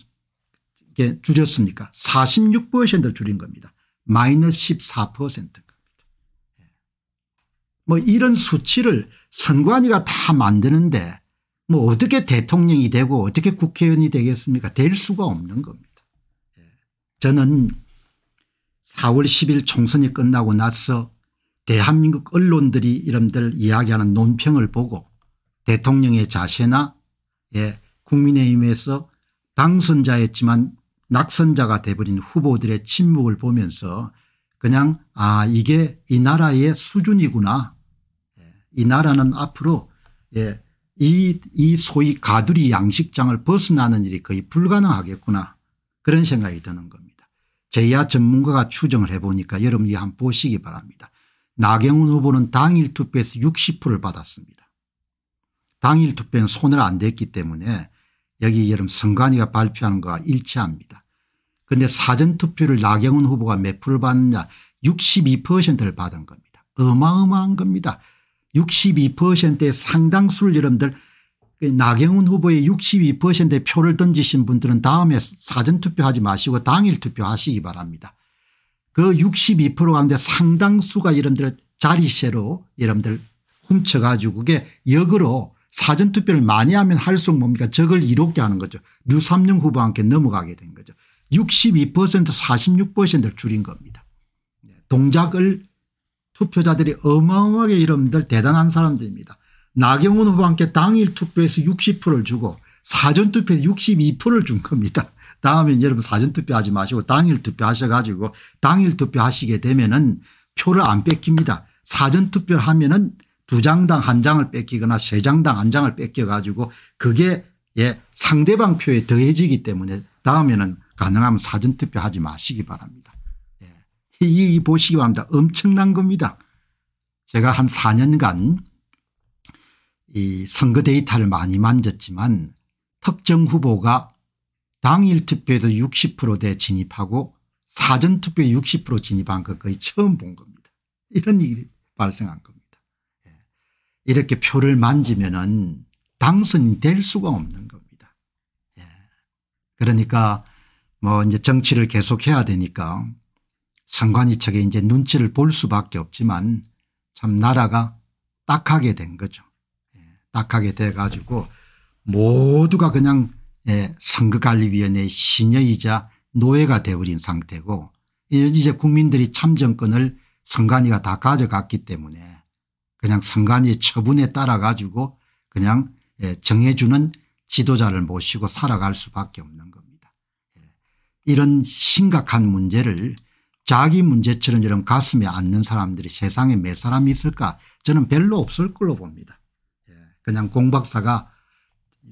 Speaker 1: 줄였습니까 46%를 줄인 겁니다. 마이너스 14%. 뭐 이런 수치를 선관위가 다 만드는데 뭐 어떻게 대통령이 되고 어떻게 국회의원이 되겠습니까 될 수가 없는 겁니다. 예. 저는 4월 10일 총선이 끝나고 나서 대한민국 언론들이 이름들 이야기하는 논평을 보고 대통령의 자세나 예, 국민의힘에서 당선자였지만 낙선자가 돼버린 후보들의 침묵을 보면서 그냥 아 이게 이 나라의 수준이구나. 예, 이 나라는 앞으로 예, 이, 이 소위 가두리 양식장을 벗어나는 일이 거의 불가능하겠구나 그런 생각이 드는 겁니다. 제야 전문가가 추정을 해보니까 여러분이 한번 보시기 바랍니다. 나경원 후보는 당일 투표에서 60%를 받았습니다. 당일 투표는 손을 안 댔기 때문에 여기 여름 선관위가 발표하는 거와 일치합니다. 그런데 사전투표를 나경원 후보가 몇 프를 받느냐 62%를 받은 겁니다. 어마어마한 겁니다. 62%의 상당수를 여러분들 그 나경원 후보의 62%의 표를 던지신 분들은 다음에 사전투표하지 마시고 당일 투표하시기 바랍니다. 그 62% 가운데 상당수가 여러분들 자리세로 여러분들 훔쳐가지고 그게 역으로 사전투표를 많이 하면 할수록 뭡니까 적을 이롭게 하는 거죠. 류삼룡 후보한테 넘어가게 된 거죠. 62% 46%를 줄인 겁니다. 네, 동작을 투표자들이 어마어마하게 이름들 대단한 사람들입니다. 나경원 후보와 함 당일 투표에서 60%를 주고 사전투표에 62%를 준 겁니다. 다음엔 여러분 사전투표 하지 마시고 당일투표 하셔가지고 당일투표 하시게 되면은 표를 안 뺏깁니다. 사전투표를 하면은 두 장당 한 장을 뺏기거나 세 장당 한 장을 뺏겨가지고 그게 예, 상대방 표에 더해지기 때문에 다음에는 가능하면 사전투표 하지 마시기 바랍니다. 예. 이 보시기 바랍니다. 엄청난 겁니다. 제가 한 4년간 이 선거 데이터를 많이 만졌지만 특정 후보가 당일 투표에서 60%대 진입하고 사전투표에 60% 진입한 거 거의 처음 본 겁니다. 이런 일이 발생한 겁니다. 예. 이렇게 표를 만지면 은 당선이 될 수가 없는 겁니다. 예. 그러니까 뭐 이제 정치를 계속해야 되니까 선관위 측에 이제 눈치를 볼 수밖에 없지만 참 나라가 딱하게 된 거죠. 예, 딱하게 돼 가지고 모두가 그냥 예, 선거관리위원회의 신여이자 노예가 돼버린 상태고 이제 국민들이 참정권을 선관위가 다 가져갔기 때문에 그냥 선관위의 처분에 따라 가지고 그냥 예, 정해주는 지도자를 모시고 살아갈 수밖에 없는 이런 심각한 문제를 자기 문제처럼 이런 가슴에 앉는 사람들이 세상에 몇 사람이 있을까 저는 별로 없을 걸로 봅니다. 예, 그냥 공박사가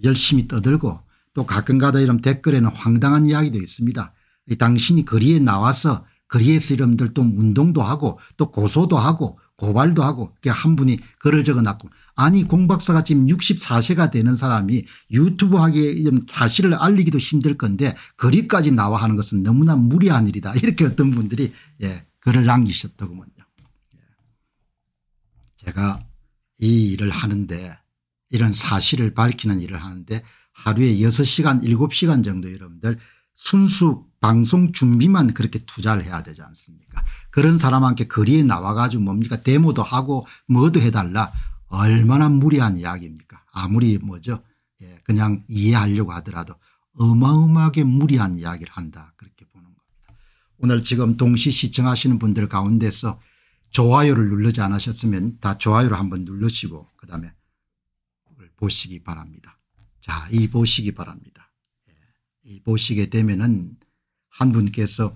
Speaker 1: 열심히 떠들고 또 가끔가다 이런 댓글에는 황당한 이야기도 있습니다. 당신이 거리에 나와서 거리에서 이름들 또 운동도 하고 또 고소도 하고 고발도 하고 한 분이 글을 적어놨고 아니 공 박사가 지금 64세가 되는 사람이 유튜브 하기에 좀 사실을 알리기도 힘들 건데 거리까지 나와 하는 것은 너무나 무리한 일이다 이렇게 어떤 분들이 예 글을 남기셨더군요. 예. 제가 이 일을 하는데 이런 사실을 밝히는 일을 하는데 하루에 6시간 7시간 정도 여러분들 순수 방송 준비만 그렇게 투자를 해야 되지 않습니까 그런 사람한테 거리에 나와 가지고 뭡니까 데모도 하고 뭐도 해달라 얼마나 무리한 이야기입니까 아무리 뭐죠 예, 그냥 이해하려고 하더라도 어마어마하게 무리한 이야기를 한다 그렇게 보는 겁니다. 오늘 지금 동시 시청하시는 분들 가운데서 좋아요를 누르지 않으셨으면 다 좋아요를 한번 누르시고 그 다음에 보시기 바랍니다. 자, 이 보시기 바랍니다. 예, 이 보시게 되면은 한 분께서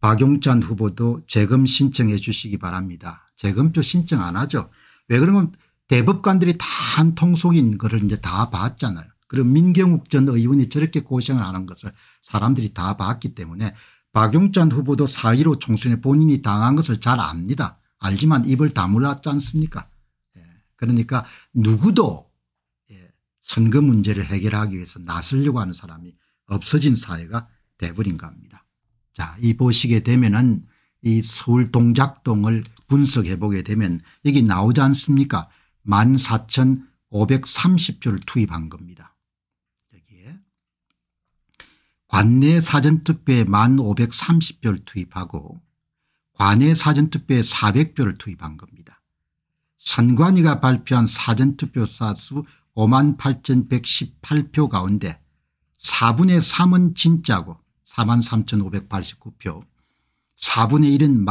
Speaker 1: 박용찬 후보도 재검 신청해 주시기 바랍니다. 재검표 신청 안 하죠. 왜 그러면 대법관들이 다 한 통속인 거를 이제 다 봤잖아요. 그럼 민경욱 전 의원이 저렇게 고생을 하는 것을 사람들이 다 봤기 때문에 박용찬 후보도 4.15 총선에 본인이 당한 것을 잘 압니다. 알지만 입을 다물었지 않습니까 예. 그러니까 누구도 예. 선거 문제를 해결하기 위해서 나서려고 하는 사람이 없어진 사회가 돼버린 겁니다. 자, 이 보시게 되면은 이 서울 동작동을 분석해 보게 되면 여기 나오지 않습니까 14,530표를 투입한 겁니다. 여기에 관내 사전투표에 1,530표를 투입하고 관내 사전투표에 400표를 투입한 겁니다. 선관위가 발표한 사전투표사 수5 8,118표 가운데 4분의 3은 진짜고 4 3,589표 4분의 1은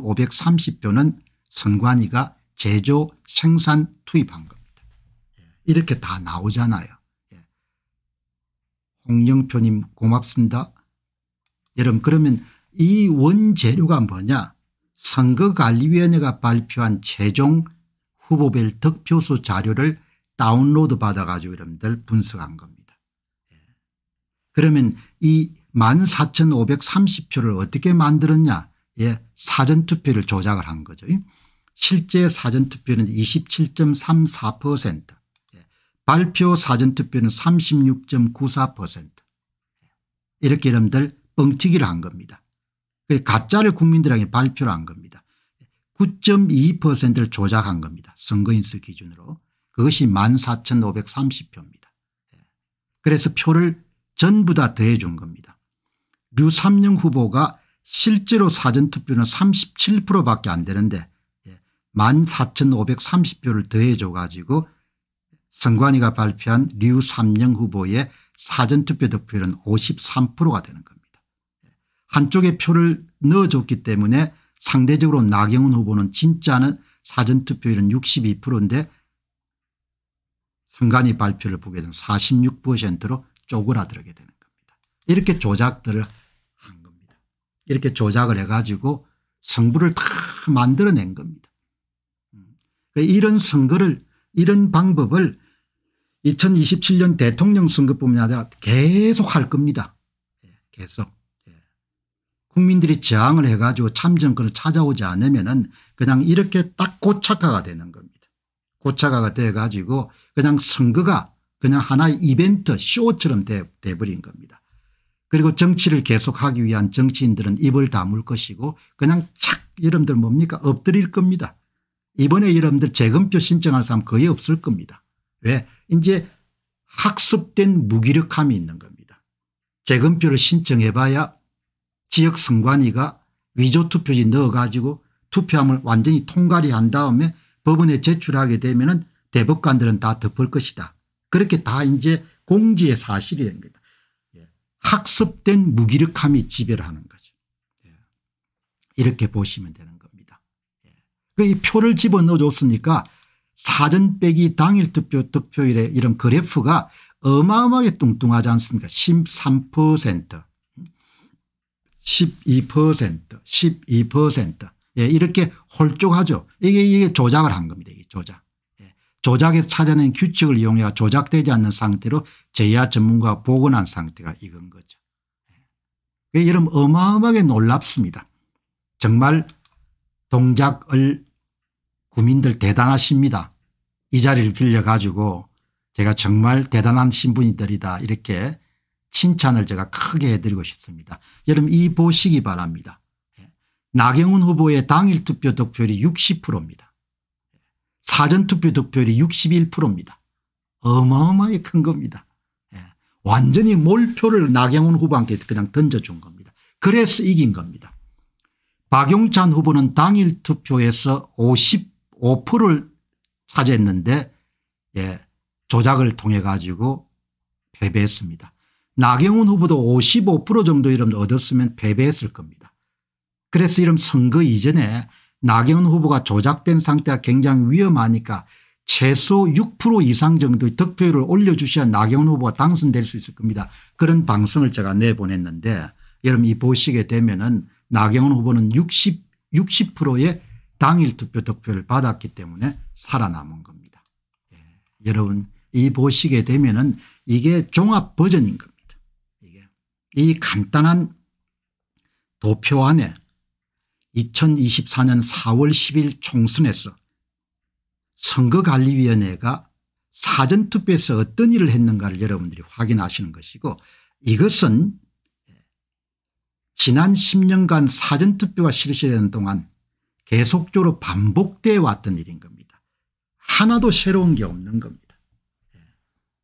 Speaker 1: 14,530표는 선관위가 제조, 생산, 투입한 겁니다. 예, 이렇게 다 나오잖아요. 예. 홍영표님 고맙습니다. 여러분 그러면 이 원재료가 뭐냐 선거관리위원회가 발표한 최종 후보별 득표수 자료를 다운로드 받아가지고 여러분들 분석한 겁니다. 예. 그러면 이 14,530표를 어떻게 만들었냐 예, 사전투표를 조작을 한 거죠. 실제 사전투표는 27.34% 예. 발표 사전투표는 36.94% 예. 이렇게 여러분들 뻥튀기를 한 겁니다. 가짜를 국민들에게 발표를 한 겁니다. 9.2%를 예. 조작한 겁니다. 선거인수 기준으로. 그것이 14,530표입니다. 그래서 표를 전부 다 더해 준 겁니다. 류삼영 후보가 실제로 사전투표는 37% 밖에 안 되는데 14,530표를 더해줘 가지고 선관위가 발표한 류삼영 후보의 사전투표 득표율은 53%가 되는 겁니다. 한쪽에 표를 넣어줬기 때문에 상대적으로 나경원 후보는 진짜는 사전투표율은 62%인데 선관위 발표를 보게 되면 46%로 쪼그라들게 되는 겁니다. 이렇게 조작들을 한 겁니다. 이렇게 조작을 해가지고 승부를다 만들어낸 겁니다. 그 이런 선거를 이런 방법을 2027년 대통령 선거뿐만 아니라 계속 할 겁니다. 예, 계속. 예. 국민들이 저항을 해가지고 참정권을 찾아오지 않으면은 그냥 이렇게 딱 고착화가 되는 겁니다. 고착화가 돼가지고 그냥 선거가 그냥 하나의 이벤트 쇼처럼 돼버린 겁니다. 그리고 정치를 계속하기 위한 정치인들은 입을 다물 것이고 그냥 착 여러분들 뭡니까 엎드릴 겁니다. 이번에 여러분들 재검표 신청할 사람 거의 없을 겁니다. 왜 이제 학습된 무기력함이 있는 겁니다. 재검표를 신청해 봐야 지역 선관위가 위조투표지 넣어가지고 투표함을 완전히 통과리한 다음에 법원에 제출하게 되면 은 대법관들은 다 덮을 것이다. 그렇게 다 이제 공지의 사실이 됩니다. 예. 학습된 무기력함이 지배를 하는 거죠. 예. 이렇게 보시면 되는 그 이 표를 집어넣어 줬으니까 사전 빼기 당일 투표 득표율의 이런 그래프가 어마어마하게 뚱뚱하지 않습니까 13% 12% 12% 예, 이렇게 홀쭉하죠. 이게, 이게 조작을 한 겁니다. 이 조작. 예, 조작에서 찾아낸 규칙을 이용해 조작되지 않는 상태로 제야 전문가가 복원한 상태가 이건 거죠. 예. 그 이름 어마어마하게 놀랍습니다. 정말 동작을 구민들 대단하십니다. 이 자리를 빌려 가지고 제가 정말 대단한 신분들이다 이렇게 칭찬을 제가 크게 해드리고 싶습니다. 여러분 이 보시기 바랍니다. 예. 나경원 후보의 당일 투표 득표율이 60%입니다. 사전투표 득표율이 61%입니다. 어마어마하게 큰 겁니다. 예. 완전히 몰표를 나경원 후보한테 그냥 던져준 겁니다. 그래서 이긴 겁니다. 박용찬 후보는 당일 투표에서 50 5%를 차지했는데 예, 조작을 통해 가지고 패배했습니다. 나경원 후보도 55% 정도 이름 얻었으면 패배했을 겁니다. 그래서 이런 선거 이전에 나경원 후보가 조작된 상태가 굉장히 위험하니까 최소 6% 이상 정도의 득표율을 올려주셔야 나경원 후보가 당선될 수 있을 겁니다. 그런 방송을 제가 내보냈는데 여러분 이 보시게 되면은 나경원 후보는 60, 60%의 당일 투표 득표를 받았기 때문에 살아남은 겁니다. 예. 여러분 이 보시게 되면은 이게 종합 버전인 겁니다. 이게 이 간단한 도표 안에 2024년 4월 10일 총선에서 선거관리위원회가 사전투표에서 어떤 일을 했는가를 여러분들이 확인하시는 것이고 이것은 지난 10년간 사전투표가 실시되는 동안 계속적으로 반복되어 왔던 일인 겁니다. 하나도 새로운 게 없는 겁니다. 예.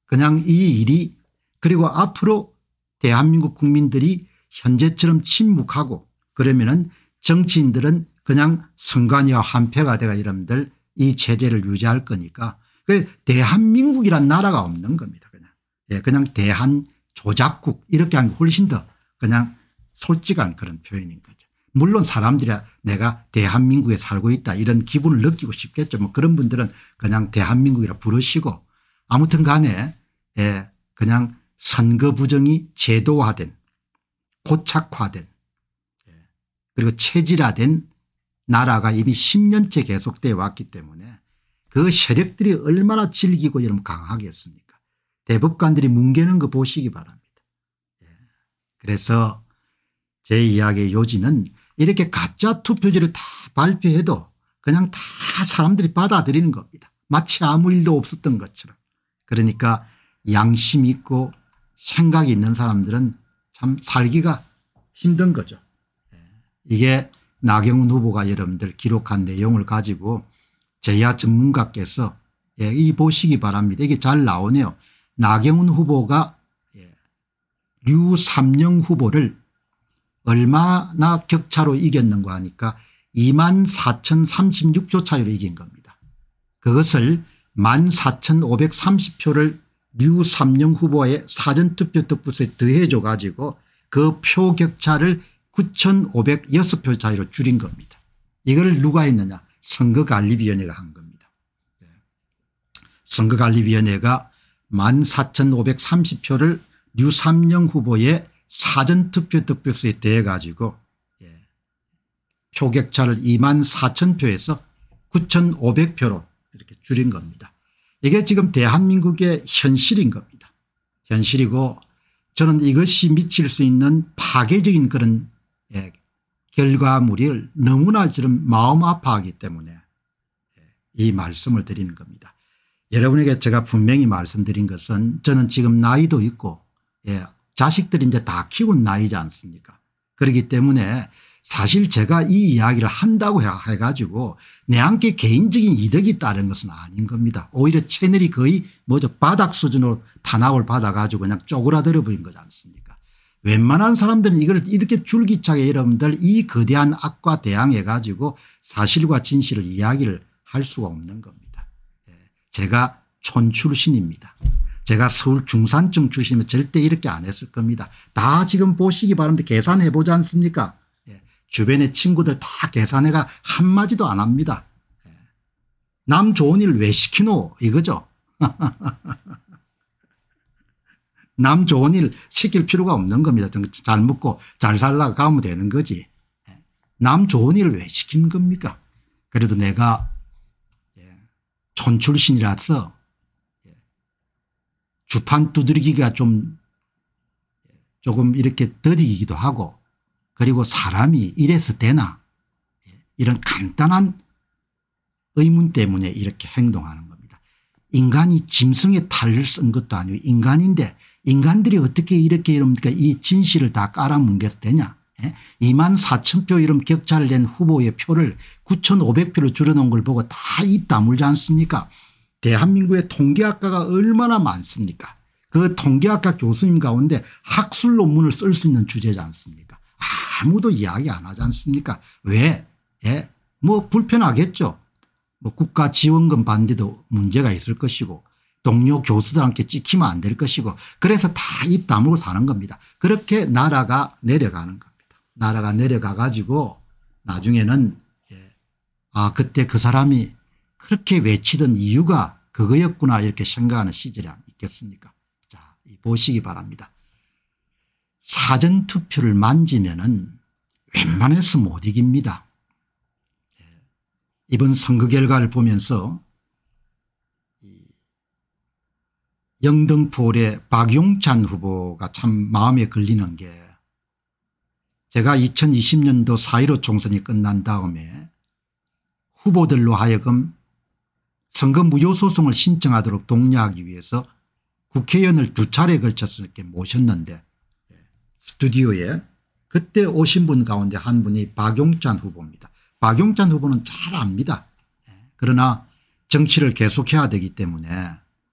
Speaker 1: 그냥 이 일이 그리고 앞으로 대한민국 국민들이 현재처럼 침묵하고 그러면은 정치인들은 그냥 순간이와 한패가 돼가 여러분들 이 체제를 유지할 거니까 그 대한민국이란 나라가 없는 겁니다. 그냥 예, 그냥 대한 조작국 이렇게 하는 게 훨씬 더 그냥 솔직한 그런 표현인 거죠. 물론 사람들이 내가 대한민국에 살고 있다 이런 기분을 느끼고 싶겠죠. 뭐 그런 분들은 그냥 대한민국이라 부르시고 아무튼 간에 예, 그냥 선거 부정이 제도화된 고착화된 예, 그리고 체질화된 나라가 이미 10년째 계속돼 왔기 때문에 그 세력들이 얼마나 질기고 이런 강하겠습니까 대법관들이 뭉개는 거 보시기 바랍니다. 예, 그래서 제 이야기의 요지는 이렇게 가짜 투표지를 다 발표해도 그냥 다 사람들이 받아들이는 겁니다. 마치 아무 일도 없었던 것처럼. 그러니까 양심 있고 생각이 있는 사람들은 참 살기가 힘든 거죠. 예. 이게 나경원 후보가 여러분들 기록한 내용을 가지고 제야 전문가께서 예, 이 보시기 바랍니다. 이게 잘 나오네요. 나경원 후보가 예, 류삼영 후보를 얼마나 격차로 이겼는가 하니까 2만 4,036표 차이로 이긴 겁니다. 그것을 1만 4,530표를 류삼영 후보의 사전투표 득표수에 더해줘 가지고 그 표 격차를 9,506표 차이로 줄인 겁니다. 이걸 누가 했느냐 선거관리위원회가 한 겁니다. 네. 선거관리위원회가 14,530표를 류삼영 후보의 사전투표 득표수에 대해 가지고 예. 표격차를 2만 4천 표에서 9,500표로 이렇게 줄인 겁니다. 이게 지금 대한민국의 현실인 겁니다. 현실이고 저는 이것이 미칠 수 있는 파괴적인 그런 예. 결과물을 너무나 지금 마음 아파하기 때문에 예, 이 말씀을 드리는 겁니다. 여러분에게 제가 분명히 말씀드린 것은 저는 지금 나이도 있고 예, 자식들이 이제 다 키운 나이지 않습니까 그렇기 때문에 사실 제가 이 이야기를 한다고 해가지고 내한테 개인적인 이득이 따른 것은 아닌 겁니다. 오히려 채널이 거의 뭐죠 바닥 수준으로 탄압을 받아가지고 그냥 쪼그라들어 버린 거지 않습니까 웬만한 사람들은 이걸 이렇게 줄기차게 여러분들 이 거대한 악과 대항해 가지고 사실과 진실을 이야기를 할 수가 없는 겁니다. 예, 제가 촌 출신입니다. 제가 서울 중산층 출신이 절대 이렇게 안 했을 겁니다. 다 지금 보시기 바랍니다. 계산해 보지 않습니까? 예. 주변의 친구들 다 계산해가 한마디도 안 합니다. 예. 남 좋은 일 왜 시키노 이거죠. 남 좋은 일 시킬 필요가 없는 겁니다. 잘 먹고 잘 살라고 가면 되는 거지. 예. 남 좋은 일왜시키 겁니까? 그래도 내가 예, 촌 출신이라서 주판 두드리기가 좀 조금 이렇게 더디기도 하고 그리고 사람이 이래서 되나 예, 이런 간단한 의문 때문에 이렇게 행동하는 겁니다. 인간이 짐승의 탈을 쓴 것도 아니고 인간인데 인간들이 어떻게 이렇게 이럽니까 그러니까 이 진실을 다 깔아뭉개서 되냐 2만 예? 4천 표 이름 격차를 낸 후보의 표를 9,500표로 줄여놓은 걸 보고 다 입 다물지 않습니까 대한민국의 통계학과가 얼마나 많습니까 그 통계학과 교수님 가운데 학술 논문을 쓸 수 있는 주제지 않습니까 아무도 이야기 안 하지 않습니까 왜 예? 뭐 불편하겠죠 뭐 국가 지원금 반대도 문제가 있을 것이고 동료 교수들한테 찍히면 안 될 것이고 그래서 다 입 다물고 사는 겁니다. 그렇게 나라가 내려가는 겁니다. 나라가 내려가 가지고 나중에는 예. 아 그때 그 사람이 그렇게 외치던 이유가 그거였구나 이렇게 생각하는 시절이 있겠습니까 자 보시기 바랍니다. 사전투표를 만지면 은 웬만해서 못 이깁니다. 예. 이번 선거 결과를 보면서 영등포의 박용찬 후보가 참 마음에 걸리는 게 제가 2020년도 4.15 총선이 끝난 다음에 후보들로 하여금 선거 무효 소송을 신청하도록 독려하기 위해서 국회의원을 두 차례 걸쳐서 이렇게 모셨는데 예, 스튜디오에 그때 오신 분 가운데 한 분이 박용찬 후보입니다. 박용찬 후보는 잘 압니다. 예, 그러나 정치를 계속해야 되기 때문에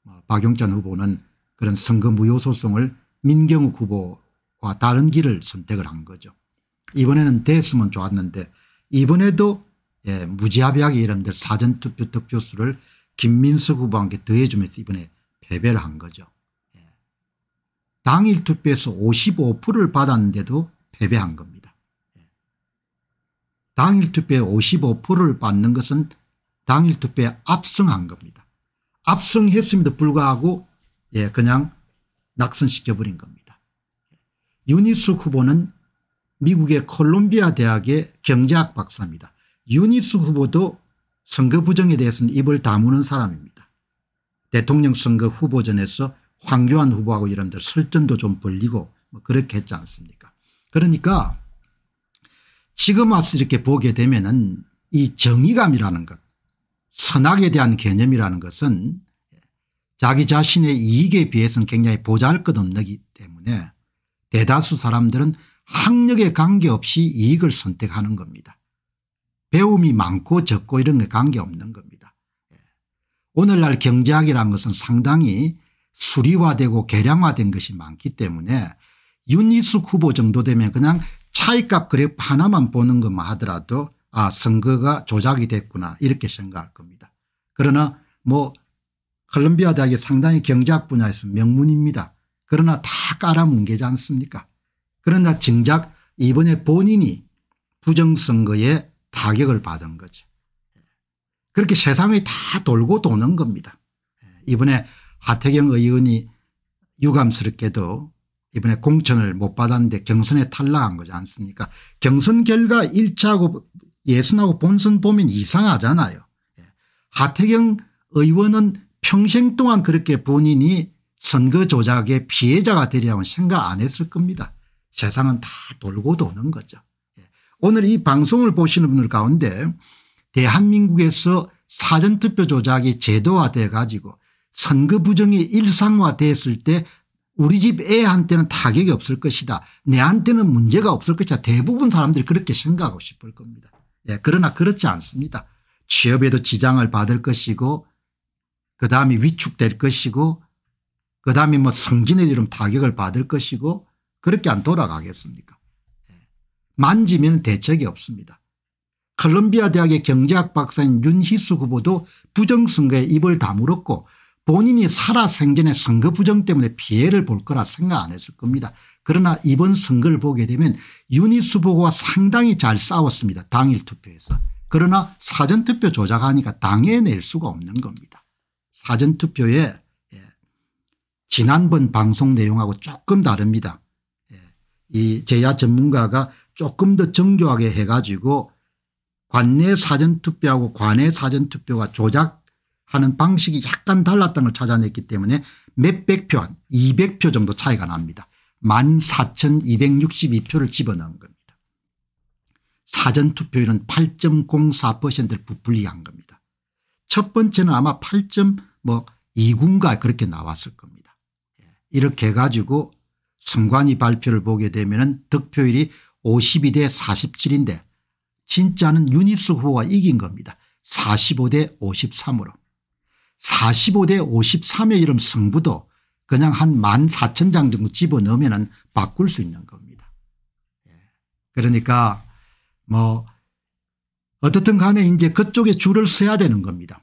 Speaker 1: 어, 박용찬 후보는 그런 선거 무효 소송을 민경욱 후보와 다른 길을 선택을 한 거죠. 이번에는 됐으면 좋았는데 이번에도 예, 무지하게 합의 이름들 사전투표 득표수를 김민석 후보한테 더해주면서 이번에 패배를 한 거죠. 예. 당일 투표에서 55%를 받았는데도 패배한 겁니다. 예. 당일 투표에 55%를 받는 것은 당일 투표에 압승한 겁니다. 압승했음에도 불구하고 예, 그냥 낙선시켜버린 겁니다. 유니숙 예. 후보는 미국의 콜롬비아 대학의 경제학 박사입니다. 유니스 후보도 선거 부정에 대해서는 입을 다무는 사람입니다. 대통령 선거 후보전에서 황교안 후보하고 이런들 설전도 좀 벌리고 뭐 그렇게 했지 않습니까 그러니까 지금 와서 이렇게 보게 되면 은이 정의감이라는 것 선악에 대한 개념이라는 것은 자기 자신의 이익에 비해서는 굉장히 보잘 것 없기 때문에 대다수 사람들은 학력에 관계없이 이익을 선택하는 겁니다. 배움이 많고 적고 이런 게 관계없는 겁니다. 예. 오늘날 경제학이란 것은 상당히 수리화되고 개량화된 것이 많기 때문에 윤희숙 후보 정도 되면 그냥 차이값 그래프 하나만 보는 것만 하더라도 아 선거가 조작이 됐구나 이렇게 생각할 겁니다. 그러나 뭐 컬럼비아 대학이 상당히 경제학 분야에서 명문입니다. 그러나 다 깔아뭉개지 않습니까 그러나 정작 이번에 본인이 부정선거에 타격을 받은 거죠. 그렇게 세상이 다 돌고 도는 겁니다. 이번에 하태경 의원이 유감스럽게도 이번에 공천을 못 받았는데 경선에 탈락한 거지 않습니까 경선 결과 1차하고 예선하고 본선 보면 이상하잖아요. 하태경 의원은 평생 동안 그렇게 본인이 선거 조작의 피해자가 되리라고 생각 안 했을 겁니다. 세상은 다 돌고 도는 거죠. 오늘 이 방송을 보시는 분들 가운데 대한민국에서 사전투표 조작이 제도화돼 가지고 선거 부정이 일상화됐을 때 우리 집 애한테는 타격이 없을 것이다. 내한테는 문제가 없을 것이다. 대부분 사람들이 그렇게 생각하고 싶을 겁니다. 예, 그러나 그렇지 않습니다. 취업에도 지장을 받을 것이고 그다음에 위축될 것이고 그다음에 뭐 성진에 이름 타격을 받을 것이고 그렇게 안 돌아가겠습니까 만지면 대책이 없습니다. 컬럼비아 대학의 경제학 박사인 윤희수 후보도 부정선거에 입을 다물었고 본인이 살아생전의 선거 부정 때문에 피해를 볼 거라 생각 안 했을 겁니다. 그러나 이번 선거를 보게 되면 윤희수 후보가 상당히 잘 싸웠습니다. 당일 투표에서. 그러나 사전투표 조작하니까 당해낼 수가 없는 겁니다. 사전투표에 예, 지난번 방송 내용하고 조금 다릅니다. 예, 이 제야 전문가가 조금 더 정교하게 해가지고 관내 사전투표하고 관내 사전투표가 조작하는 방식이 약간 달랐다는 걸 찾아냈기 때문에 몇백 표, 한 200표 정도 차이가 납니다. 14,262표를 집어넣은 겁니다. 사전투표율은 8.04%를 부풀리한 겁니다. 첫 번째는 아마 8 2 9가 그렇게 나왔을 겁니다. 예, 이렇게 해가지고 선관위 발표를 보게 되면 은 득표율이 52대 47인데 진짜는 유니스 후보가 이긴 겁니다. 45대 53으로. 45대 53의 이름 승부도 그냥 한 14,000장 정도 집어넣으면 바꿀 수 있는 겁니다. 예. 그러니까 뭐 어떻든 간에 이제 그쪽에 줄을 서야 되는 겁니다.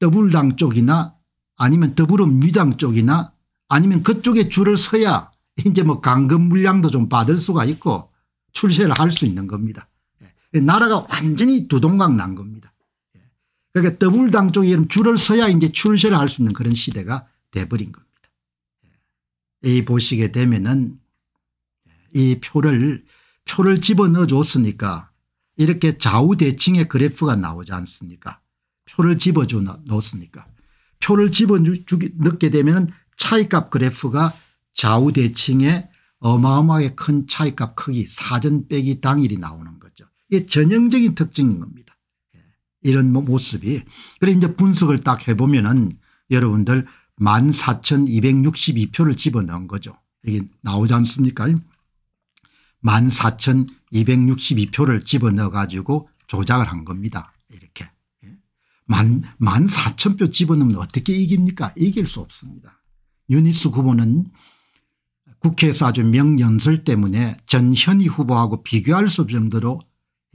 Speaker 1: 더불당 쪽이나 아니면 더불어민주당 쪽이나 아니면 그쪽에 줄을 서야 이제 뭐 강금 물량도 좀 받을 수가 있고 출세를 할 수 있는 겁니다. 예. 나라가 완전히 두동강 난 겁니다. 예. 그러니까 더블당 쪽에 줄을 서야 이제 출세를 할 수 있는 그런 시대가 돼버린 겁니다. 예. 이 보시게 되면은 이 표를 표를 집어넣어 줬으니까 이렇게 좌우대칭의 그래프가 나오지 않습니까 표를 집어 넣었으니까 표를 집어넣게 되면 차이값 그래프가 좌우대칭의 어마어마하게 큰 차이값 크기 사전 빼기 당일이 나오는 거죠. 이게 전형적인 특징인 겁니다. 예. 이런 모습이 그래 이제 분석을 딱 해보면은 여러분들 14,262표를 집어넣은 거죠. 이게 나오지 않습니까? 14,262표를 집어넣어 가지고 조작을 한 겁니다. 이렇게. 예. 만, 만 사천 표 집어넣으면 어떻게 이깁니까? 이길 수 없습니다. 유니스 후보는 국회에서 아주 명연설 때문에 전현희 후보하고 비교할 수 없을 정도로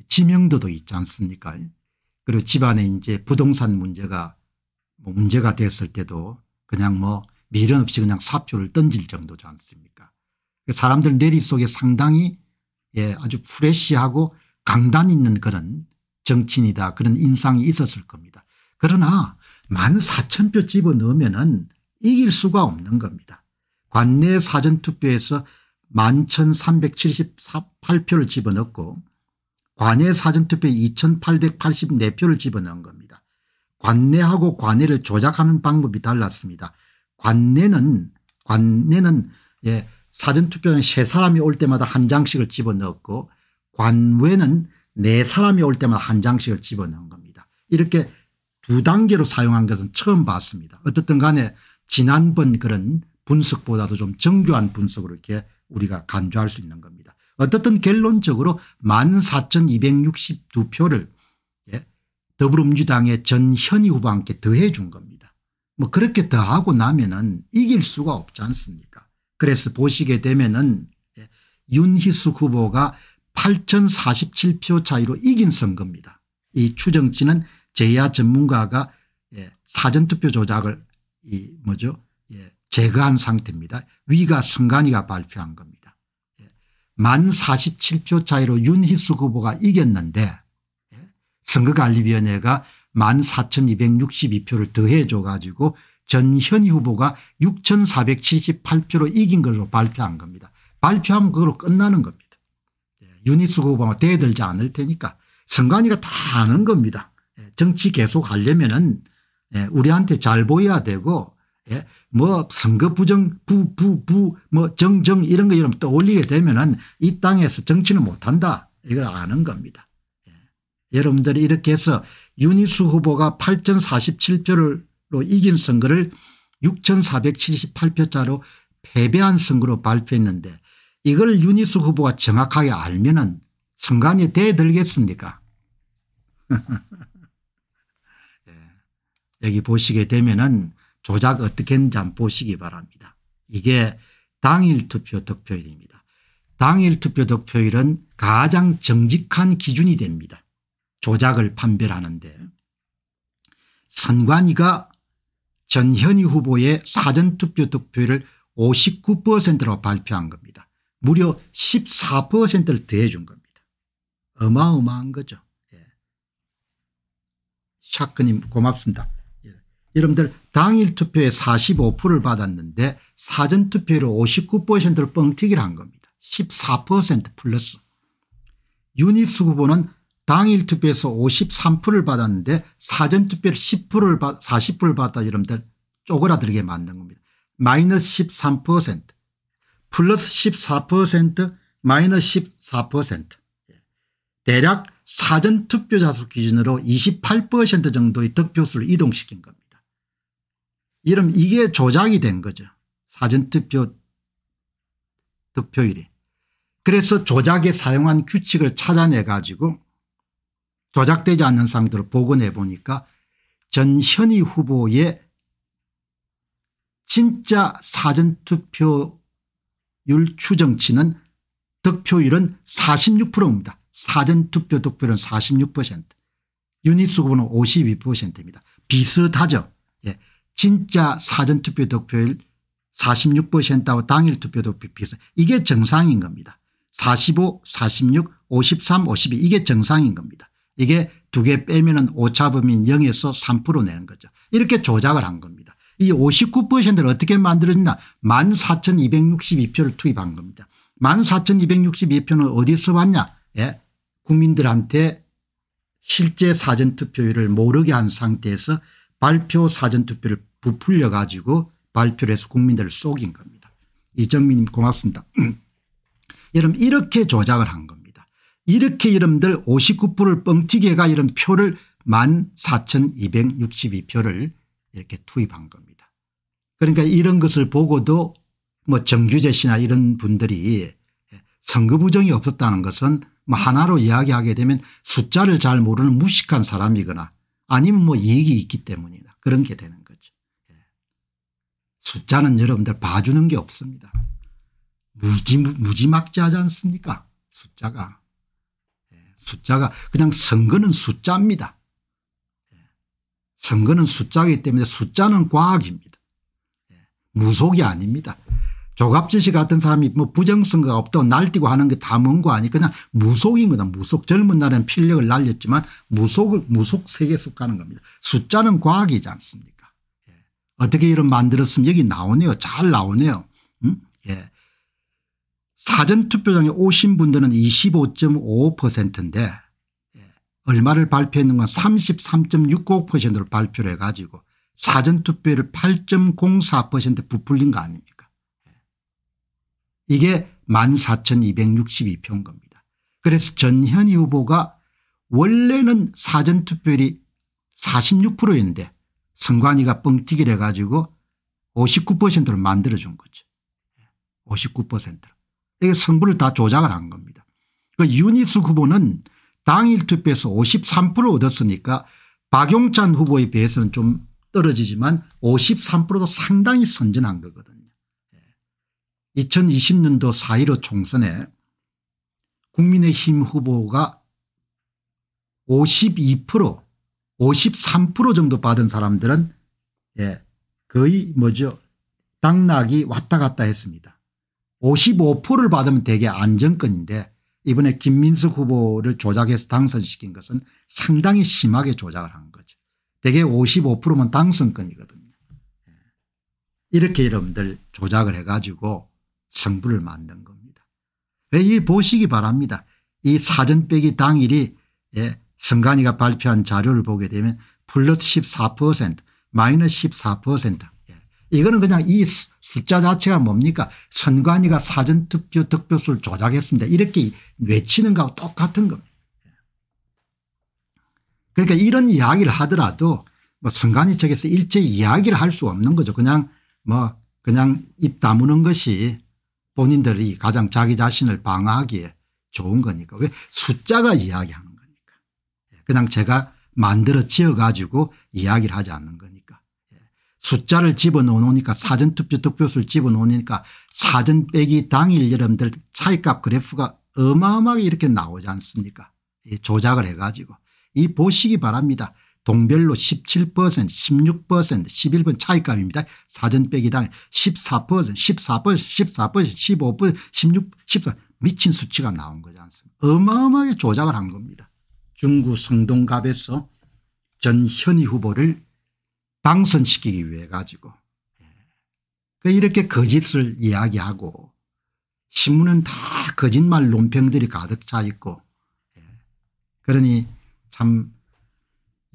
Speaker 1: 지명도도 있지 않습니까 그리고 집안에 이제 부동산 문제가 뭐 문제가 됐을 때도 그냥 뭐 미련 없이 그냥 사표를 던질 정도지 않습니까 사람들 내리 속에 상당히 예 아주 프레시하고 강단 있는 그런 정치인이다 그런 인상이 있었을 겁니다. 그러나 만 사천 표 집어넣으면 은 이길 수가 없는 겁니다. 관내 사전투표에서 11,378표를 집어넣고 관외 사전투표에 2,884표를 집어넣은 겁니다. 관내하고 관내를 조작하는 방법이 달랐습니다. 관내는 관내는 예, 사전투표는 세 사람이 올 때마다 한 장씩을 집어넣었고 관외는 네 사람이 올 때마다 한 장씩을 집어넣은 겁니다. 이렇게 두 단계로 사용한 것은 처음 봤습니다. 어떻든 간에 지난번 그런 분석보다도 좀 정교한 분석으로 이렇게 우리가 간주할 수 있는 겁니다. 어떻든 결론적으로 14,262표를 예, 더불어민주당의 전현희 후보와 함 더해 준 겁니다. 뭐 그렇게 더하고 나면은 이길 수가 없지 않습니까 그래서 보시게 되면은 예, 윤희숙 후보가 8,047표 차이로 이긴 선거입니다. 이 추정치는 제야 전문가가 예, 사전투표 조작을 이 뭐죠 제거한 상태입니다. 위가 성관이가 발표한 겁니다. 예. 만 47표 차이로 윤희수 후보가 이겼는데 예. 선거관리위원회가 만 4262표를 더해 줘 가지고 전현희 후보가 6478표로 이긴 걸로 발표한 겁니다. 발표하면 그걸로 끝나는 겁니다. 예. 윤희수 후보가 대들지 않을 테니까 선관위가 다 아는 겁니다. 정치 계속 하려면 은 우리한테 잘 보여야 되고 예? 뭐 선거 부정 부부부뭐 정정 이런 거 이름 떠올리게 되면은 이 땅에서 정치는 못한다 이걸 아는 겁니다. 예. 여러분들이 이렇게 해서 윤희수 후보가 8,047표로 이긴 선거를 6,478표차로 패배한 선거로 발표했는데 이걸 윤희수 후보가 정확하게 알면은 선관위 대들겠습니까? 예. 여기 보시게 되면은 조작 어떻게 했는지 한번 보시기 바랍니다. 이게 당일 투표 득표율입니다. 당일 투표 득표율은 가장 정직한 기준이 됩니다. 조작을 판별하는데 선관위가 전현희 후보의 사전투표 득표율을 59%로 발표한 겁니다. 무려 14%를 더해준 겁니다. 어마어마한 거죠. 예. 샤크님 고맙습니다. 예. 여러분들 당일 투표에 45%를 받았는데 사전투표로 59%를 뻥튀기를 한 겁니다. 14% 플러스. 유니스 후보는 당일 투표에서 53%를 받았는데 사전투표를 10%를 40%를 받다 여러분들 쪼그라들게 만든 겁니다. 마이너스 13% 플러스 14% 마이너스 14% 대략 사전투표자 수 기준으로 28% 정도의 득표수를 이동시킨 겁니다. 이름 이게 조작이 된 거죠. 사전투표 득표율이. 그래서 조작에 사용한 규칙을 찾아내 가지고 조작되지 않는 상들을 복원해 보니까 전현희 후보의 진짜 사전투표율 추정치는 득표율은 46%입니다. 사전투표 득표율은 46% 유니스 후보는 52%입니다. 비슷하죠. 진짜 사전투표 득표율 46%하고 당일 투표 득표 비슷 이게 정상인 겁니다. 45 46 53 52 이게 정상인 겁니다. 이게 두 개 빼면 은 오차범위인 0에서 3% 내는 거죠. 이렇게 조작을 한 겁니다. 이 59%를 어떻게 만들었냐 14,262표를 투입한 겁니다. 14,262표는 어디서 왔냐 예. 국민들한테 실제 사전투표율을 모르게 한 상태에서 발표 사전투표를 부풀려 가지고 발표를 해서 국민들을 속인 겁니다. 이정민님 고맙습니다. 여러분 이렇게 조작을 한 겁니다. 이렇게 여러분들 5 9를 뻥튀기가 이런 표를 14,262표를 이렇게 투입한 겁니다. 그러니까 이런 것을 보고도 뭐 정규재 씨나 이런 분들이 선거 부정이 없었다는 것은 뭐 하나로 이야기하게 되면 숫자를 잘 모르는 무식한 사람이거나 아니면 뭐 이익이 있기 때문이다 그런 게 되는 숫자는 여러분들 봐주는 게 없습니다. 무지, 무지막지하지 않습니까 숫자가. 예, 숫자가 그냥 선거는 숫자입니다. 예, 선거는 숫자이기 때문에 숫자는 과학입니다. 예, 무속이 아닙니다. 조갑지 씨 같은 사람이 뭐 부정선거가 없다고 날뛰고 하는 게 다 먼 거 아니 그냥 무속인 거다. 무속 젊은 날에는 필력을 날렸지만 무속을 무속 세계 속하는 겁니다. 숫자는 과학이지 않습니까 어떻게 이런 만들었으면 여기 나오네요. 잘 나오네요. 음? 예. 사전투표장에 오신 분들은 25.5%인데 예. 얼마를 발표했는 건 33.69%로 발표를 해가지고 사전투표율 8.04% 부풀린 거 아닙니까 예. 이게 14,262표인 겁니다. 그래서 전현희 후보가 원래는 사전투표율이 46%인데 선관위가 뻥튀기를 해가지고 59%를 만들어준 거죠. 59%를. 이게 선거를 다 조작을 한 겁니다. 그 윤희수 후보는 당일 투표에서 53%를 얻었으니까 박용찬 후보에 비해서는 좀 떨어지지만 53%도 상당히 선전한 거거든요. 2020년도 예. 4.15 총선에 국민의힘 후보가 53% 정도 받은 사람들은 예, 거의 뭐죠 당락이 왔다 갔다 했습니다. 55%를 받으면 되게 안정권인데 이번에 김민석 후보를 조작해서 당선시킨 것은 상당히 심하게 조작을 한 거죠. 대개 55%면 당선권이거든요. 예. 이렇게 여러분들 조작을 해가지고 승부를 만든 겁니다. 예, 이 보시기 바랍니다. 이 사전 빼기 당일이 예, 성관이가 발표한 자료를 보게 되면 플러스 14% 마이너스 14% 예. 이거는 그냥 이 숫자 자체가 뭡니까 선관위가 사전투표 득표수를 조작했습니다 이렇게 외치는 거하고 똑같은 겁니다. 예. 그러니까 이런 이야기를 하더라도 뭐 선관위 측에서 일제 이야기를 할 수 없는 거죠. 그냥 뭐 그냥 입 다무는 것이 본인들이 가장 자기 자신을 방어하기에 좋은 거니까 왜 숫자가 이야기하는 그냥 제가 만들어 지어가지고 이야기를 하지 않는 거니까. 예. 숫자를 집어넣어놓으니까 사전투표 득표수를 집어넣으니까 사전 빼기 당일 여러분들 차이값 그래프가 어마어마하게 이렇게 나오지 않습니까 예, 조작을 해가지고 이 보시기 바랍니다. 동별로 17% 16% 11%번 차이값입니다. 사전 빼기 당일 14% 14% 14% 15% 16% 14 미친 수치가 나온 거지 않습니까 어마어마하게 조작을 한 겁니다. 중구 성동갑에서 전현희 후보를 당선시키기 위해 가지고 예, 그 이렇게 거짓을 이야기하고 신문은 다 거짓말 논평들이 가득 차 있고 예, 그러니 참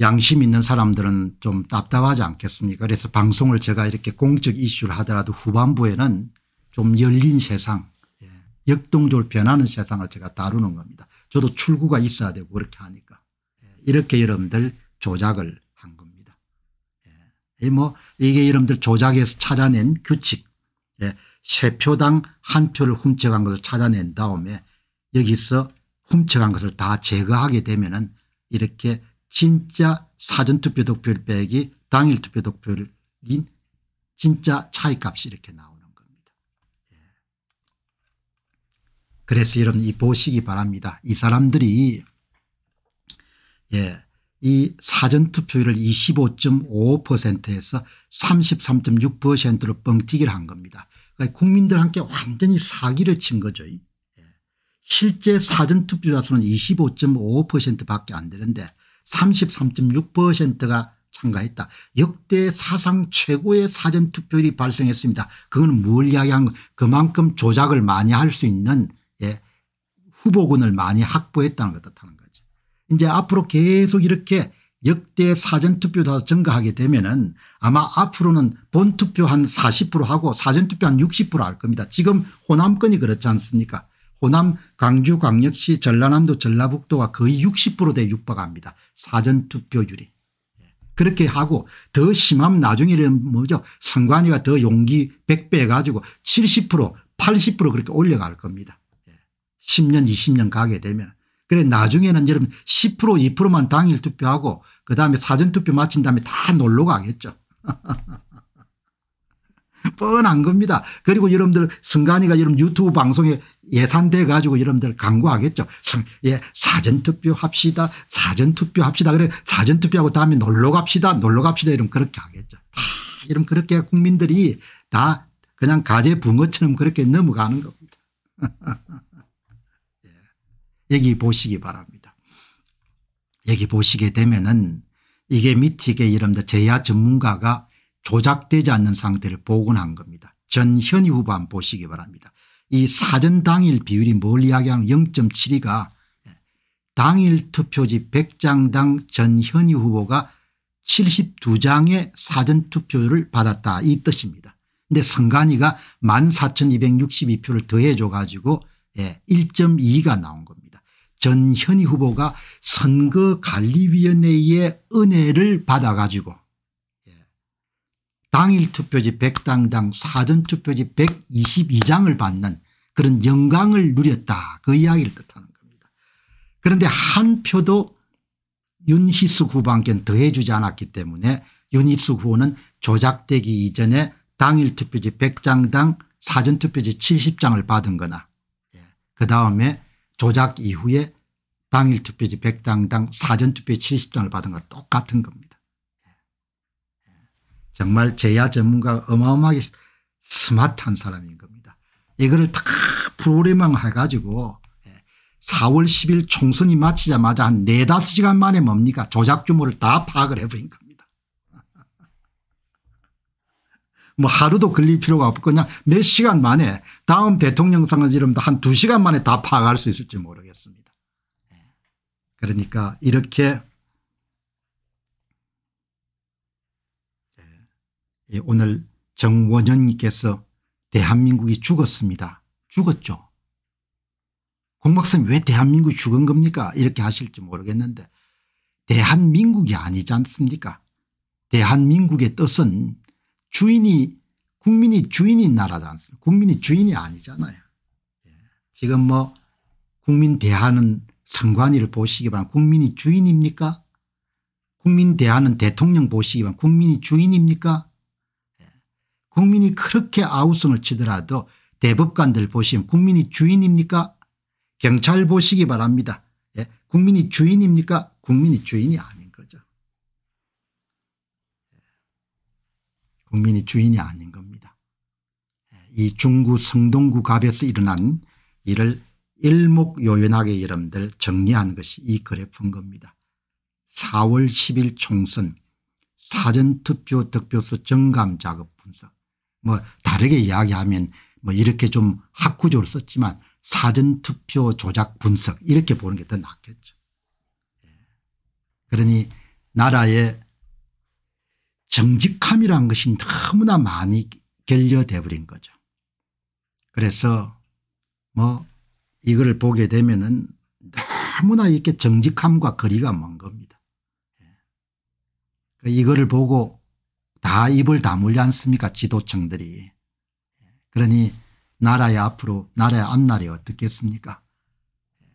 Speaker 1: 양심 있는 사람들은 좀 답답하지 않겠습니까 그래서 방송을 제가 이렇게 공적 이슈를 하더라도 후반부에는 좀 열린 세상 예, 역동적으로 변하는 세상을 제가 다루는 겁니다. 저도 출구가 있어야 되고 그렇게 하니까 예, 이렇게 여러분들 조작을 한 겁니다. 예. 뭐 이게 여러분들 조작에서 찾아낸 규칙 예. 세 표당 한 표를 훔쳐간 것을 찾아낸 다음에 여기서 훔쳐간 것을 다 제거하게 되면 은 이렇게 진짜 사전투표 득표율 빼기 당일 투표 득표인 진짜 차이값이 이렇게 나옵니다. 그래서 여러분 이 보시기 바랍니다. 이 사람들이 예, 이 사전투표율을 25.5%에서 33.6%로 뻥튀기를 한 겁니다. 그러니까 국민들 함께 완전히 사기를 친 거죠. 예. 실제 사전투표자 수는 25.5%밖에 안 되는데 33.6%가 참가했다. 역대 사상 최고의 사전투표율이 발생했습니다. 그건 뭘 이야기한 그만큼 조작을 많이 할 수 있는 예, 후보군을 많이 확보했다는 것 뜻하는 거죠. 이제 앞으로 계속 이렇게 역대 사전투표 다 증가하게 되면은 아마 앞으로는 본투표 한 40% 하고 사전투표 한 60%할 겁니다. 지금 호남권이 그렇지 않습니까 호남 광주 광역시 전라남도 전라북도가 거의 60%대 육박합니다. 사전투표율이. 예, 그렇게 하고 더 심하면 나중에 는 뭐죠 선관위가 더 용기 100배 가지고 70% 80% 그렇게 올려갈 겁니다. 10년 20년 가게 되면 그래 나중에는 여러분 10% 2%만 당일 투표하고 그다음에 사전투표 마친 다음에 다 놀러 가겠죠. 뻔한 겁니다. 그리고 여러분들 승관이가 여러분 유튜브 방송에 예산돼 가지고 여러분들 광고하겠죠. 예, 사전투표 합시다. 사전투표 합시다. 그래 사전투표하고 다음에 놀러 갑시다. 놀러 갑시다. 이러면 그렇게 하겠죠. 다 이러면 그렇게 국민들이 다 그냥 가재 붕어처럼 그렇게 넘어가는 겁니다. 여기 보시기 바랍니다. 여기 보시게 되면은 이게 미틱의 이름도 제야 전문가가 조작되지 않는 상태를 복원한 겁니다. 전현희 후보 한 보시기 바랍니다. 이 사전 당일 비율이 뭘 이야기하면 0.72가 당일 투표지 100장당 전현희 후보가 72장의 사전 투표를 받았다 이 뜻입니다. 근데 선관위가 14,262표를 더해줘 가지고 1.2가 예, 나온 겁니다. 전현희 후보가 선거관리위원회의 은혜를 받아가지고 예, 당일 투표지 100당당 사전 투표지 122장을 받는 그런 영광을 누렸다 그 이야기를 뜻하는 겁니다. 그런데 한 표도 윤희숙 후보한테 더해주지 않았기 때문에 윤희숙 후보는 조작되기 이전에 당일 투표지 100장당 사전투표지 70장을 받은 거나 예, 그 다음에 조작 이후에 당일 투표지 100당당 사전투표 70당을 받은 것 똑같은 겁니다. 예. 정말 제야 전문가가 어마어마하게 스마트한 사람인 겁니다. 이거를 다 프로그래밍 해가지고 4월 예. 10일 총선이 마치자마자 한 4, 5시간 만에 뭡니까 조작 규모를 다 파악을 해버린 겁니다. 뭐 하루도 걸릴 필요가 없고 그냥 몇 시간 만에 다음 대통령 선관지름도한 두시간 만에 다 파악할 수 있을지 모르겠습니다. 예. 그러니까 이렇게 예. 오늘 정원현님께서 대한민국이 죽었습니다. 죽었죠. 공박사님 왜 대한민국이 죽은 겁니까 이렇게 하실지 모르겠는데 대한민국이 아니지 않습니까 대한민국의 뜻은 주인이 국민이 주인인 나라지 않습니까 국민이 주인이 아니잖아요. 예. 지금 뭐 국민 대하는 선관위를 보시기 바랍니다. 국민이 주인입니까 국민 대하는 대통령 보시기 바랍니다. 국민이 주인입니까 예. 국민이 그렇게 아우성을 치더라도 대법관들 보시면 국민이 주인입니까 경찰 보시기 바랍니다. 예. 국민이 주인입니까 국민이 주인이 아니 국민이 주인이 아닌 겁니다. 예, 이 중구 성동구 갑에서 일어난 일을 일목요연하게 여러분들 정리한 것이 이 그래프인 겁니다. 4월 10일 총선 사전투표 득표수 정감 작업 분석 뭐 다르게 이야기하면 뭐 이렇게 좀 학구적으로 썼지만 사전투표 조작 분석 이렇게 보는 게 더 낫겠죠. 예. 그러니 나라의 정직함이란 것이 너무나 많이 결려돼 버린 거죠. 그래서 뭐 이걸 보게 되면은 너무나 이렇게 정직함과 거리가 먼 겁니다. 예. 이거를 보고 다 입을 다물지 않습니까 지도층들이. 예. 그러니 나라의 앞으로 나라의 앞날이 어떻겠습니까 예.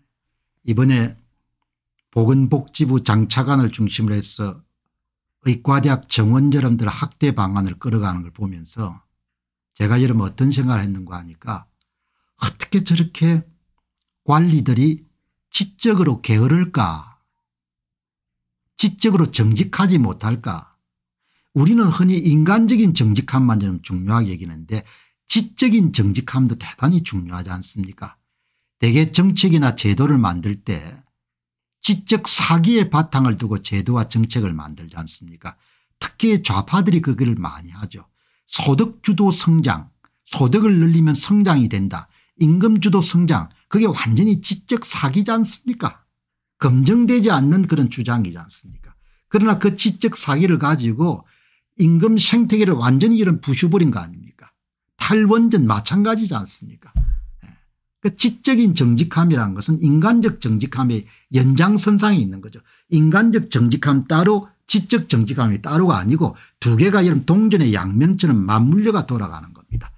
Speaker 1: 이번에 보건복지부 장차관을 중심으로 해서 의과대학 정원여러분들 학대 방안을 끌어가는 걸 보면서 제가 여러분 어떤 생각을 했는가 하니까 어떻게 저렇게 관리들이 지적으로 게으를까 지적으로 정직하지 못할까 우리는 흔히 인간적인 정직함만 좀 중요하게 여기는데 지적인 정직함도 대단히 중요하지 않습니까 대개 정책이나 제도를 만들 때 지적 사기의 바탕을 두고 제도와 정책을 만들지 않습니까 특히 좌파들이 그걸 많이 하죠. 소득주도 성장 소득을 늘리면 성장이 된다 임금주도 성장 그게 완전히 지적 사기지 않습니까 검증되지 않는 그런 주장이지 않습니까 그러나 그 지적 사기를 가지고 임금 생태계를 완전히 이런 부셔버린 거 아닙니까 탈원전 마찬가지지 않습니까 그 지적인 정직함이라는 것은 인간적 정직함의 연장선상에 있는 거죠. 인간적 정직함 따로 지적 정직함이 따로가 아니고 두 개가 이런 동전의 양면처럼 맞물려가 돌아가는 겁니다.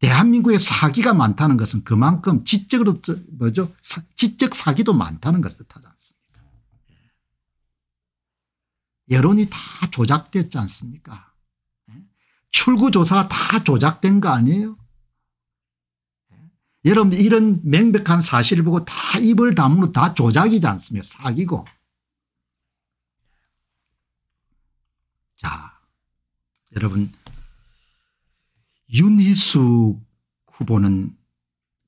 Speaker 1: 대한민국에 사기가 많다는 것은 그만큼 지적으로 뭐죠 사, 지적 사기도 많다는 걸 뜻하지 않습니까 예. 여론이 다 조작됐지 않습니까 예? 출구조사 가다 조작된 거 아니에요 여러분 이런 명백한 사실을 보고 다 입을 다물어 다 조작이지 않습니까 사기고. 자 여러분 윤희수 후보는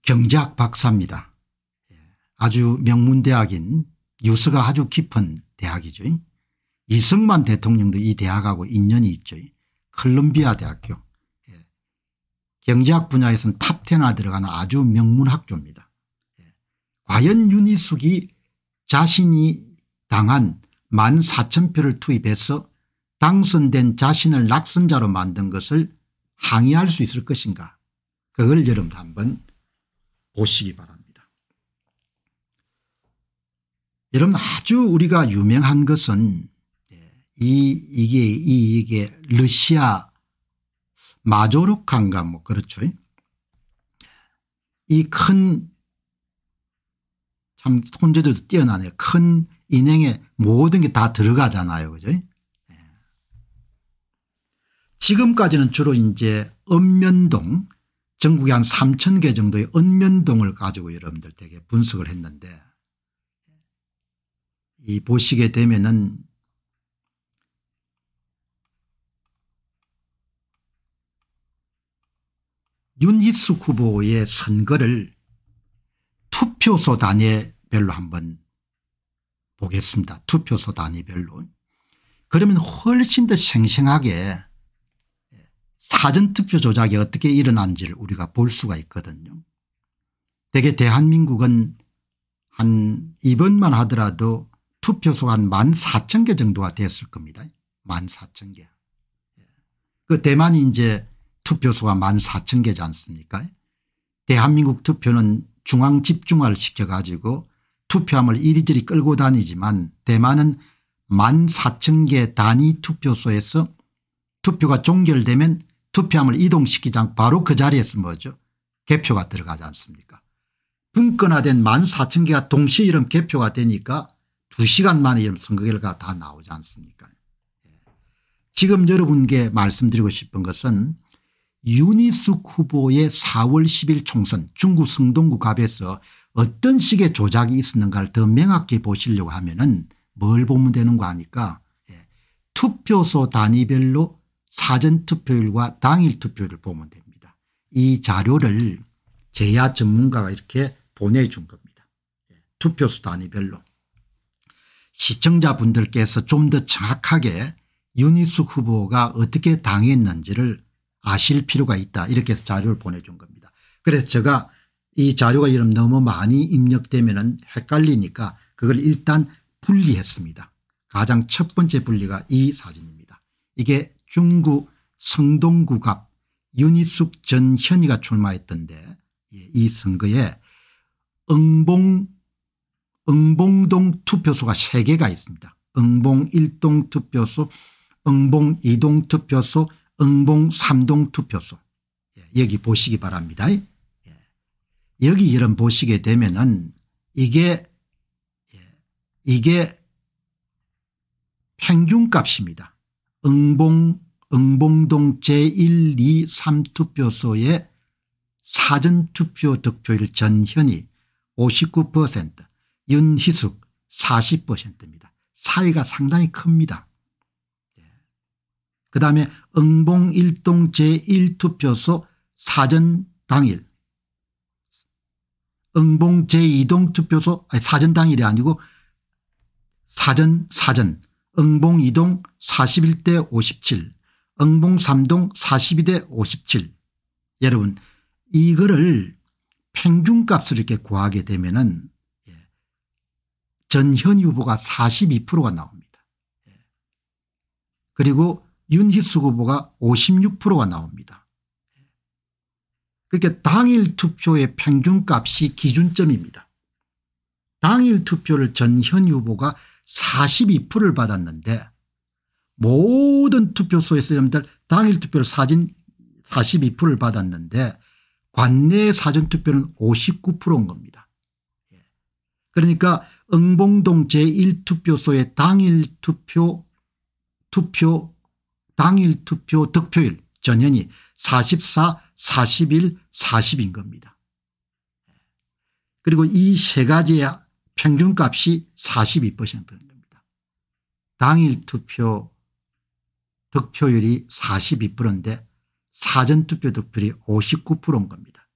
Speaker 1: 경제학 박사입니다. 예, 아주 명문대학인 유서가 아주 깊은 대학이죠. 이승만 대통령도 이 대학하고 인연이 있죠. 컬럼비아 대학교. 경제학 분야에서는 탑10 들어가는 아주 명문학교입니다 예. 과연 윤희숙이 자신이 당한 1만 4천 표를 투입해서 당선된 자신을 낙선자로 만든 것을 항의할 수 있을 것인가 그걸 여러분 한번 보시기 바랍니다. 여러분 아주 우리가 유명한 것은 예, 이 이게 이 이게 러시아 마조룩한가 뭐 그렇죠. 이 큰참 손재주도 뛰어나네요. 큰 인행에 모든 게 다 들어가잖아요. 그죠? 예. 지금까지는 주로 이제 읍면동 전국에 한 3천 개 정도의 읍면동을 가지고 여러분들 되게 분석을 했는데 이 보시게 되면은 윤희숙 후보의 선거를 투표소 단위별로 한번 보겠습니다. 투표소 단위별로. 그러면 훨씬 더 생생하게 사전투표 조작이 어떻게 일어난지를 우리가 볼 수가 있거든요. 대개 대한민국은 한 이번만 하더라도 투표소가 한 14,000개 정도가 됐을 겁니다. 14,000개. 그 대만이 이제 투표소가 1 4 0 개지 않습니까 대한민국 투표는 중앙 집중화를 시켜가지고 투표함을 이리저리 끌고 다니지만 대만은 1 4 0 0개 단위 투표소에서 투표가 종결되면 투표함을 이동시키지 않 바로 그 자리에서 뭐죠 개표가 들어가지 않습니까 분권화된 1 4 0 0 0개가 동시에 이런 개표가 되니까 2시간 만에 이런 선거 결과가 다 나오지 않습니까 예. 지금 여러분께 말씀드리고 싶은 것은 유니숙 후보의 4월 10일 총선 중구 승동구 갑에서 어떤 식의 조작이 있었는가를 더 명확히 보시려고 하면 은뭘 보면 되는 거 아니까 예. 투표소 단위별로 사전투표율과 당일투표율을 보면 됩니다. 이 자료를 제야 전문가가 이렇게 보내준 겁니다. 예. 투표소 단위별로. 시청자분들께서 좀 더 정확하게 유니숙 후보가 어떻게 당했는지를 아실 필요가 있다 이렇게 해서 자료를 보내준 겁니다. 그래서 제가 이 자료가 이런 너무 많이 입력되면 은 헷갈리니까 그걸 일단 분리했습니다. 가장 첫 번째 분리가 이 사진입니다. 이게 중구 성동구갑 윤희숙 전현희가 출마했던데 예, 이 선거에 응봉, 응봉동 투표소가 3개가 있습니다. 응봉 1동 투표소, 응봉 2동 투표소, 응봉 3동 투표소 예, 여기 보시기 바랍니다. 예. 여기 이름 보시게 되면은 이게 예, 이게 평균값입니다. 응봉 응봉동 제1, 2, 3투표소의 사전투표 득표율 전현이 59% 윤희숙 40%입니다. 차이가 상당히 큽니다. 그다음에 응봉일동 제1투표소 사전 당일 응봉 제2동 투표소 아니 사전 당일이 아니고 사전 사전 응봉 2동 41대 57 응봉 3동 42대 57 여러분 이거를 평균값을 이렇게 구하게 되면 은 예, 전현 후보가 42%가 나옵니다. 예. 그리고 윤희숙 후보가 56%가 나옵니다. 그렇게 그러니까 당일 투표의 평균값이 기준점입니다. 당일 투표를 전현 후보가 42%를 받았는데 모든 투표소에서 여러분들 당일 투표를 사진 42%를 받았는데 관내 사전투표는 59%인 겁니다. 그러니까 응봉동 제1투표소의 당일 투표 투표 당일 투표 득표율 전현이 44, 41, 40인 겁니다. 그리고 이 세 가지의 평균값이 42%인 겁니다. 당일 투표 득표율이 42%인데 사전투표 득표율이 59%인 겁니다.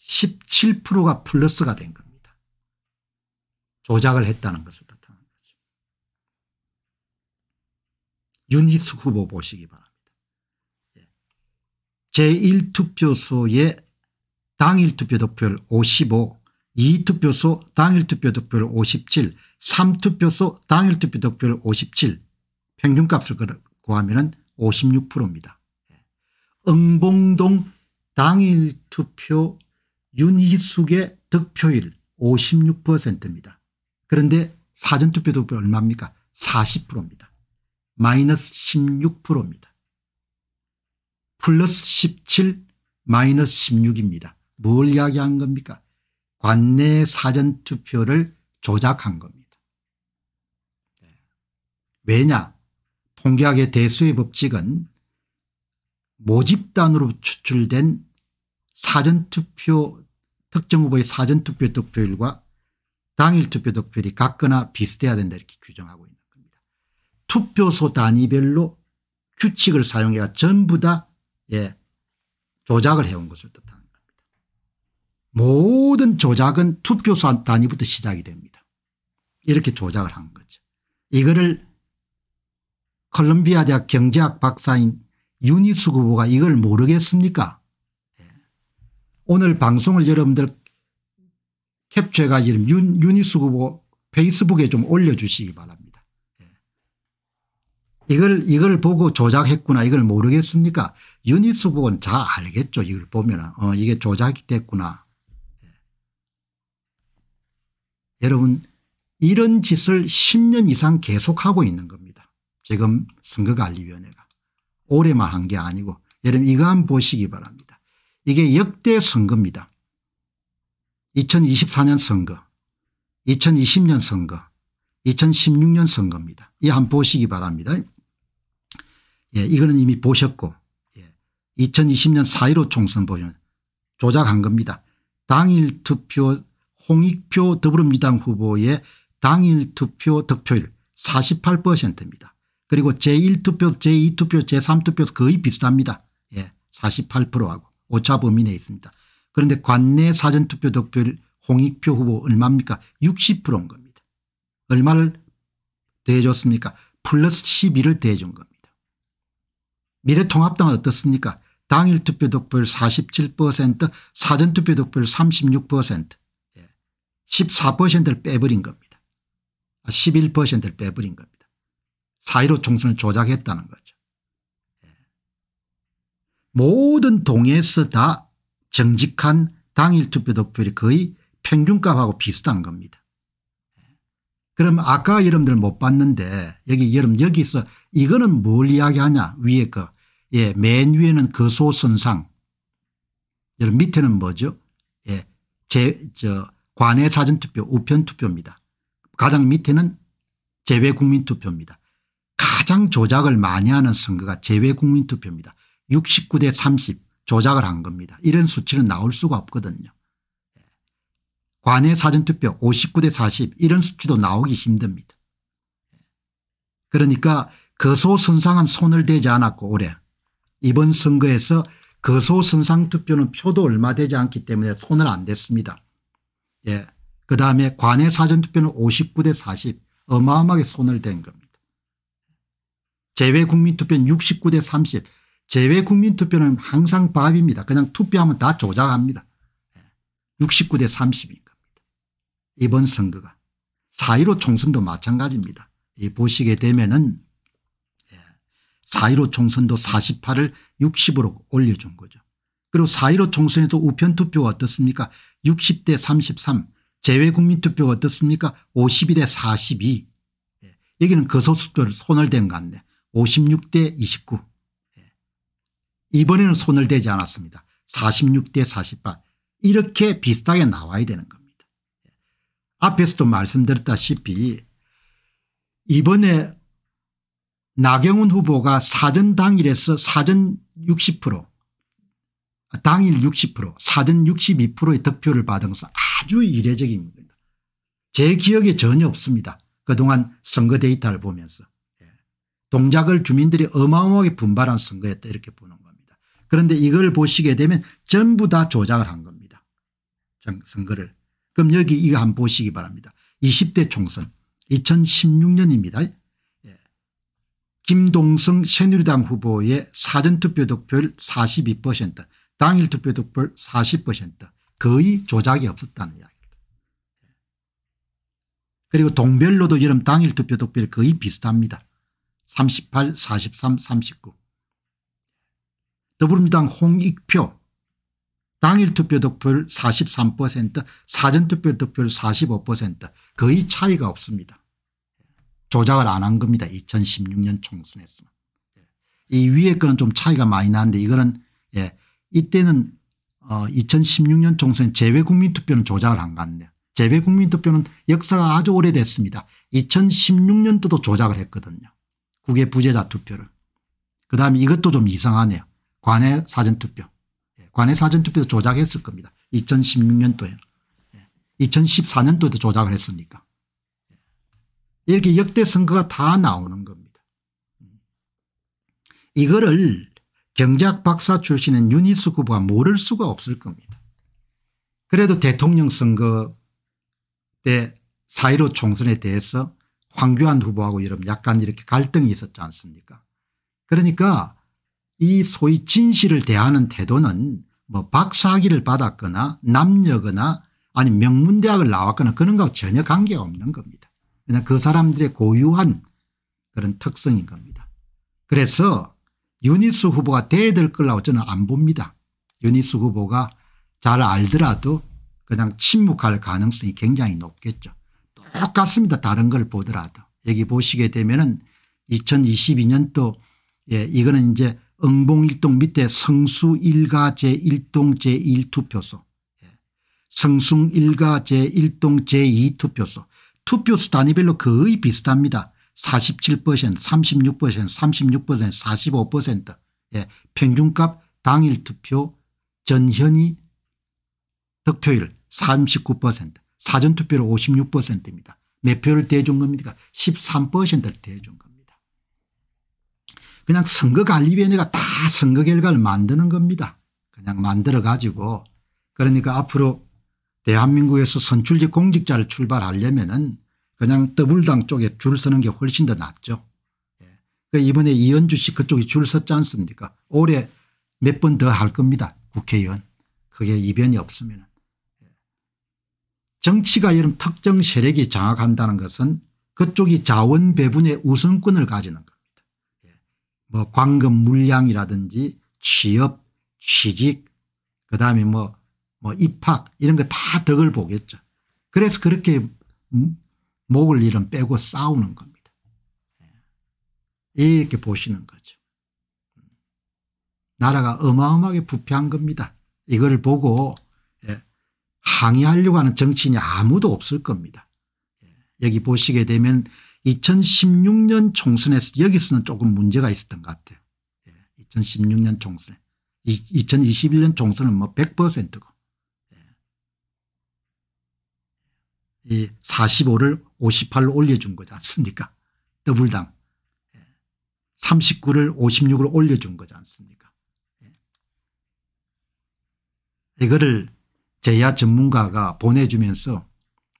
Speaker 1: 17%가 플러스가 된 겁니다. 조작을 했다는 것을. 윤희숙 후보 보시기 바랍니다. 예. 제1투표소의 당일투표 득표율 55, 2투표소 당일투표 득표율 57, 3투표소 당일투표 득표율 57 평균값을 그, 구하면 56%입니다. 예. 응봉동 당일투표 윤희숙의 득표율 56%입니다. 그런데 사전투표 득표 얼마입니까 40%입니다. 마이너스 16%입니다. 플러스 17 마이너스 16입니다. 뭘 이야기한 겁니까? 관내 사전투표를 조작한 겁니다. 네. 왜냐? 통계학의 대수의 법칙은 모집단으로 추출된 사전투표 특정 후보의 사전투표 득표율과 당일 투표 득표율이 같거나 비슷해야 된다 이렇게 규정하고 투표소 단위별로 규칙을 사용해가 전부 다 예, 조작을 해온 것을 뜻하는 겁니다. 모든 조작은 투표소 단위부터 시작이 됩니다. 이렇게 조작을 한 거죠. 이거를 컬럼비아 대학 경제학 박사인 윤희수 후보가 이걸 모르겠습니까 예. 오늘 방송을 여러분들 캡처해가 지금 윤, 윤희 후보 페이스북에 좀 올려주시기 바랍니다. 이걸 이걸 보고 조작했구나 이걸 모르겠습니까 유니스 보고는 잘 알겠죠 이걸 보면 어 이게 조작이 됐구나 예. 여러분 이런 짓을 10년 이상 계속하고 있는 겁니다 지금 선거관리위원회가 올해만 한 게 아니고 여러분 이거 한번 보시기 바랍니다 이게 역대 선거입니다 2024년 선거 2020년 선거 2016년 선거입니다. 이한번 보시기 바랍니다. 예, 이거는 이미 보셨고 예, 2020년 4.15 총선 보면 조작한 겁니다. 당일 투표 홍익표 더불어민주당 후보의 당일 투표 득표율 48%입니다. 그리고 제1투표 제2투표 제3투표 거의 비슷합니다. 예, 48%하고 오차 범위 내에 있습니다. 그런데 관내 사전투표 득표율 홍익표 후보 얼마입니까 60%인 겁니다. 얼마를 대해줬습니까 플러스 12를 대해준 겁니다. 미래통합당은 어떻습니까 당일 투표 득표율 47% 사전 투표 득표율 36% 14%를 예. 빼버린 겁니다. 11%를 아, 빼버린 겁니다. 4.15 총선을 조작했다는 거죠. 예. 모든 동에서 다 정직한 당일 투표 득표율이 거의 평균값하고 비슷한 겁니다. 예. 그럼 아까 여러분들 못 봤는데 여기 여러분 여기서 이거는 뭘 이야기하냐 위에 거 예, 맨 위에는 거소선상. 그 여러분 밑에는 뭐죠? 예, 제, 저, 관외 사전투표 우편투표입니다. 가장 밑에는 재외국민투표입니다. 가장 조작을 많이 하는 선거가 재외국민투표입니다. 69대 30 조작을 한 겁니다. 이런 수치는 나올 수가 없거든요. 예. 관외 사전투표 59대 40 이런 수치도 나오기 힘듭니다. 예. 그러니까 거소선상은 그 손을 대지 않았고 올해 이번 선거에서 거소선상 투표는 표도 얼마 되지 않기 때문에 손을 안 댔습니다. 예. 그 다음에 관외 사전투표는 59대 40 어마어마하게 손을 댄 겁니다. 재외국민투표는 69대 30 재외국민투표는 항상 밥입니다. 그냥 투표하면 다 조작합니다. 69대 예, 30인 겁니다. 이번 선거가. 4.15 총선도 마찬가지입니다. 이 보시게 되면은 4.15 총선도 48을 60으로 올려준 거죠. 그리고 4.15 총선에도 우편투표가 어떻습니까 60대 33 재외국민투표가 어떻습니까 52대 42 예. 여기는 거소수표를 손을 댄것 같네 56대 29 예. 이번에는 손을 대지 않았습니다 46대 48 이렇게 비슷하게 나와야 되는 겁니다. 예, 앞에서도 말씀드렸다시피 이번에 나경원 후보가 사전 당일에서 사전 60% 당일 60% 사전 62%의 득표를 받은 것은 아주 이례적인 겁니다. 제 기억에 전혀 없습니다. 그동안 선거 데이터를 보면서 예. 동작을 주민들이 어마어마하게 분발한 선거였다 이렇게 보는 겁니다. 그런데 이걸 보시게 되면 전부 다 조작을 한 겁니다. 선거를. 그럼 여기 이거 한번 보시기 바랍니다. 20대 총선 2016년입니다. 김동성 새누리당 후보의 사전투표 득표율 42% 당일 투표 득표율 40% 거의 조작이 없었다는 이야기입니다. 그리고 동별로도 여름 당일 투표 득표율 거의 비슷합니다. 38 43 39 더불어민주당 홍익표 당일 투표 득표율 43% 사전투표 득표율 45% 거의 차이가 없습니다. 조작을 안 한 겁니다. 2016년 총선에서만. 예. 이 위에 거는 좀 차이가 많이 나는데 이거는 예, 이때는 어 2016년 총선 재외국민투표는 조작을 한 건데 재외국민투표는 역사가 아주 오래됐습니다. 2016년도도 조작을 했거든요. 국외 부재자 투표를. 그다음에 이것도 좀 이상하네요. 관외 사전투표. 예, 관외 사전투표도 조작했을 겁니다. 2016년도에. 예, 2014년도에도 조작을 했습니까 이렇게 역대 선거가 다 나오는 겁니다. 이거를 경작 박사 출신인 윤희수 후보가 모를 수가 없을 겁니다. 그래도 대통령 선거 때 사이로 총선에 대해서 황교안 후보하고 여러분 약간 이렇게 갈등이 있었지 않습니까 그러니까 이 소위 진실을 대하는 태도는 뭐 박사학위를 받았거나 남녀거나 아니 명문대학을 나왔거나 그런 거하 전혀 관계가 없는 겁니다. 그냥 그 사람들의 고유한 그런 특성인 겁니다. 그래서 유니스 후보가 돼야 될 거라고 저는 안 봅니다. 유니스 후보가 잘 알더라도 그냥 침묵할 가능성이 굉장히 높겠죠. 똑같습니다. 다른 걸 보더라도. 여기 보시게 되면은 2022년도 예, 이거는 이제 응봉일동 밑에 성수 1가 제1동 제1투표소 예. 성숭 1가 제1동 제2투표소 투표수 단위별로 거의 비슷합니다. 47% 36% 36% 45% 예, 평균값 당일 투표 전현이 득표율 39% 사전투표율 56%입니다. 몇 표를 대준 겁니까 13%를 대준 겁니다. 그냥 선거관리위원회가 다 선거 결과를 만드는 겁니다. 그냥 만들어 가지고 그러니까 앞으로 대한민국에서 선출직 공직자를 출발하려면 은 그냥 더블당 쪽에 줄 서는 게 훨씬 더 낫죠. 예. 그 이번에 이현주 씨 그쪽에 줄 섰지 않습니까 올해 몇 번 더 할 겁니다. 국회의원. 그게 이변이 없으면. 예. 정치가 이런 특정 세력이 장악한다는 것은 그쪽이 자원 배분의 우선권을 가지는 겁니다. 예. 뭐 관금 물량이라든지 취업 취직 그다음에 뭐뭐 입학 이런 거 다 덕을 보겠죠. 그래서 그렇게 음? 목을 잃은 빼고 싸우는 겁니다. 예. 이렇게 보시는 거죠. 나라가 어마어마하게 부패한 겁니다. 이걸 보고 예, 항의하려고 하는 정치인이 아무도 없을 겁니다. 예, 여기 보시게 되면 2016년 총선에서 여기서는 조금 문제가 있었던 것 같아요. 2016년 총선에 2021년 총선은 뭐 100%고 이 45를 58로 올려준 거지 않습니까 더블당 39를 56으로 올려준 거지 않습니까 예. 이거를 제야 전문가가 보내주면서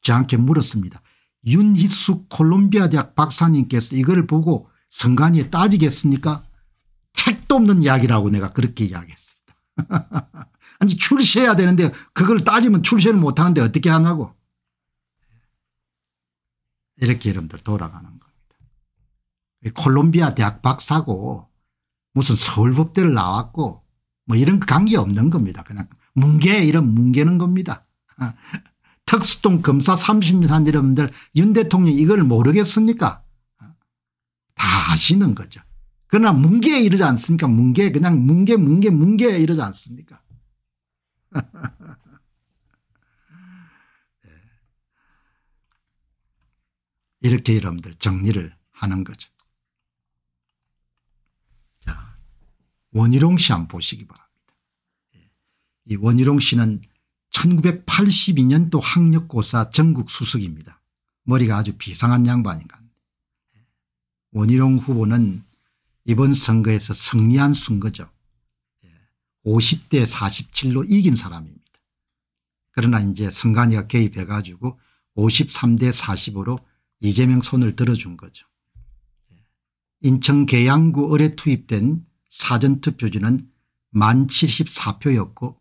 Speaker 1: 저한테 물었습니다. 윤희숙 콜롬비아 대학 박사님께서 이걸 보고 선관위에 따지겠습니까 택도 없는 이야기라고 내가 그렇게 이야기했습니다. 아니 출시해야 되는데 그걸 따지면 출시를 못하는데 어떻게 하냐고 이렇게 여러분들 돌아가는 겁니다. 콜롬비아 대학 박사고 무슨 서울법대를 나왔고 뭐 이런 관계 없는 겁니다. 그냥 뭉개 이런 뭉개는 겁니다. 특수통 검사 30년 한 여러분들 윤 대통령 이걸 모르겠습니까 다 아시는 거죠. 그러나 뭉개 이러지 않습니까 뭉개 그냥 뭉개 뭉개 뭉개 이러지 않습니까 이렇게 여러분들 정리를 하는 거죠. 자, 원희룡 씨 한번 보시기 바랍니다. 예. 이 원희룡 씨는 1982년도 학력고사 전국 수석입니다. 머리가 아주 비상한 양반인가. 예. 원희룡 후보는 이번 선거에서 승리한 순거죠. 50대 예. 47로 이긴 사람입니다. 그러나 이제 선관위가 개입해가지고 53대 45로 이재명 손을 들어준 거죠. 예. 인천 계양구 을에 투입된 사전투표지는 만 74표였고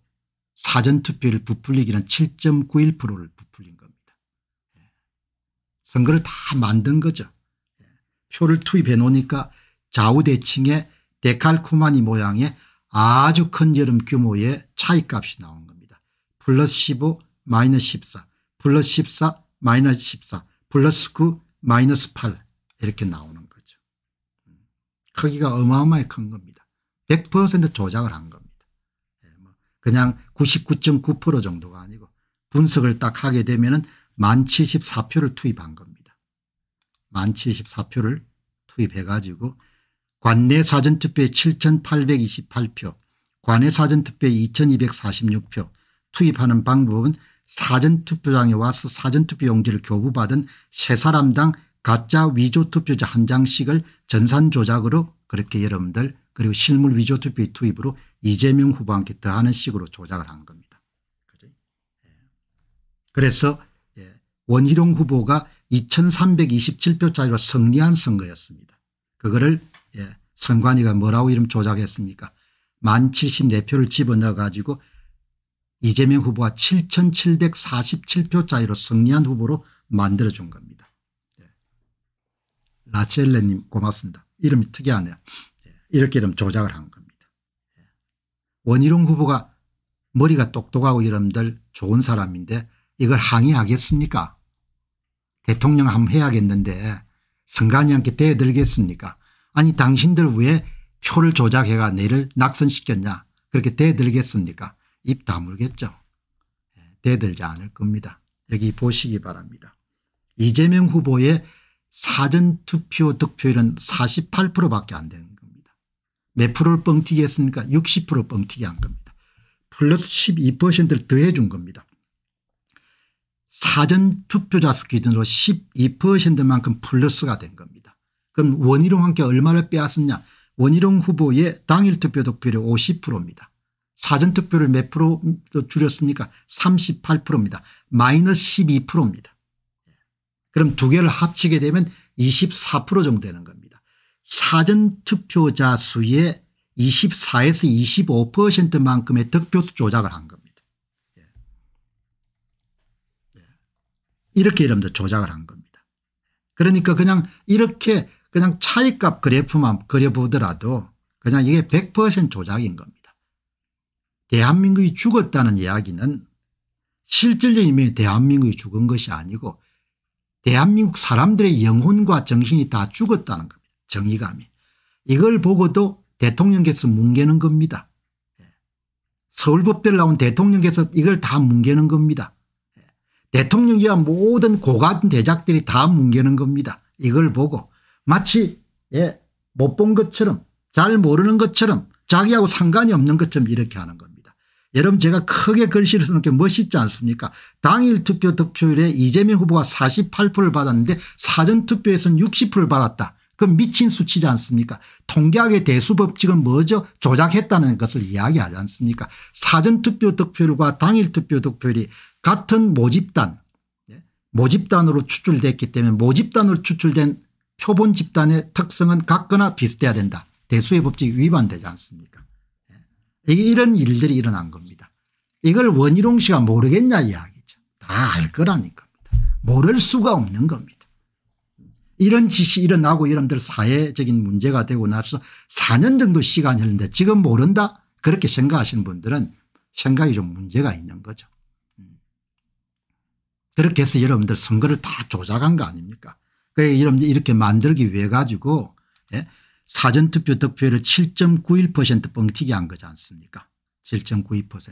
Speaker 1: 사전투표를 부풀리기는 7.91%를 부풀린 겁니다. 예. 선거를 다 만든 거죠. 예. 표를 투입해 놓으니까 좌우대칭의 데칼코마니 모양의 아주 큰 여름 규모의 차이값이 나온 겁니다. 플러스 15 마이너스 14 플러스 14 마이너스 14 플러스 9 마이너스 8 이렇게 나오는 거죠. 크기가 어마어마하큰 겁니다. 100% 조작을 한 겁니다. 예, 뭐 그냥 99.9% 정도가 아니고 분석을 딱 하게 되면 은1 7 4표를 투입한 겁니다. 1 7 4표를 투입해 가지고 관내 사전투표에 7,828표, 관외 사전투표에 2,246표, 투입하는 방법은 사전투표장에 와서 사전투표 용지를 교부받은 세 사람당 가짜 위조 투표자 한 장씩을 전산 조작으로 그렇게 여러분들 그리고 실물 위조 투표의 투입으로 이재명 후보한테 더하는 식으로 조작을 한 겁니다. 예. 그래서 예, 원희룡 후보가 2327표 차이로 승리한 선거였습니다. 그거를 예, 선관위가 뭐라고 이름 조작했습니까 1074표를 집어넣어 가지고 이재명 후보와 7,747표 차이로 승리한 후보로 만들어준 겁니다. 예. 라첼레님 고맙습니다. 이름이 특이하네요. 예. 이렇게 이름 조작을 한 겁니다. 예. 원희룡 후보가 머리가 똑똑하고 이름들 좋은 사람인데 이걸 항의하겠습니까? 대통령 함 해야겠는데 선관위한테 대들겠습니까? 아니 당신들 왜 표를 조작해가 내를 낙선시켰냐 그렇게 대들겠습니까? 입 다물겠죠. 예, 대들지 않을 겁니다. 여기 보시기 바랍니다. 이재명 후보의 사전투표 득표율은 48%밖에 안 되는 겁니다. 몇 프로를 뻥튀기 했습니까? 60% 뻥튀기 한 겁니다. 플러스 12%를 더해 준 겁니다. 사전투표자 수 기준으로 12%만큼 플러스가 된 겁니다. 그럼 원희룡 함께 얼마를 빼앗았냐 원희룡 후보의 당일 투표 득표율이 50%입니다. 사전투표를 몇 프로 줄였습니까 38%입니다. 마이너스 12%입니다. 그럼 두 개를 합치게 되면 24% 정도 되는 겁니다. 사전투표자 수의 24에서 25%만큼의 득표수 조작을 한 겁니다. 예. 예. 이렇게 여러분들 조작을 한 겁니다. 그러니까 그냥 이렇게 그냥 차이값 그래프만 그려보더라도 그냥 이게 100% 조작인 겁니다. 대한민국이 죽었다는 이야기는 실질적인 의미의 대한민국이 죽은 것이 아니고 대한민국 사람들의 영혼과 정신이 다 죽었다는 겁니다. 정의감이. 이걸 보고도 대통령께서 뭉개는 겁니다. 예. 서울법대를 나온 대통령께서 이걸 다 뭉개는 겁니다. 예. 대통령이야 모든 고가든 대작들이 다 뭉개는 겁니다. 이걸 보고 마치 예, 못본 것처럼 잘 모르는 것처럼 자기하고 상관이 없는 것처럼 이렇게 하는 겁니다. 여러분 제가 크게 글씨를 써놓은 게 멋있지 않습니까 당일 투표 득표율에 이재명 후보가 48%를 받았는데 사전투표에서는 60%를 받았다. 그 미친 수치지 않습니까 통계학의 대수법칙은 뭐죠 조작했다는 것을 이야기하지 않습니까 사전투표 득표율과 당일 투표 득표율이 같은 모집단 예, 모집단으로 추출됐기 때문에 모집단으로 추출된 표본 집단의 특성은 같거나 비슷해야 된다. 대수의 법칙이 위반되지 않습니까 이런 일들이 일어난 겁니다. 이걸 원희룡 씨가 모르겠냐 이야기죠. 다 알 거라는 겁니다. 모를 수가 없는 겁니다. 이런 짓이 일어나고 여러분들 사회적인 문제가 되고 나서 4년 정도 시간이 흘는데 지금 모른다 그렇게 생각하시는 분들은 생각이 좀 문제가 있는 거죠. 그렇게 해서 여러분들 선거를 다 조작한 거 아닙니까 그래 여러분들 이렇게 만들기 위해 가지고 사전투표 득표율을 7.91% 뻥튀기 한 거지 않습니까 7.92%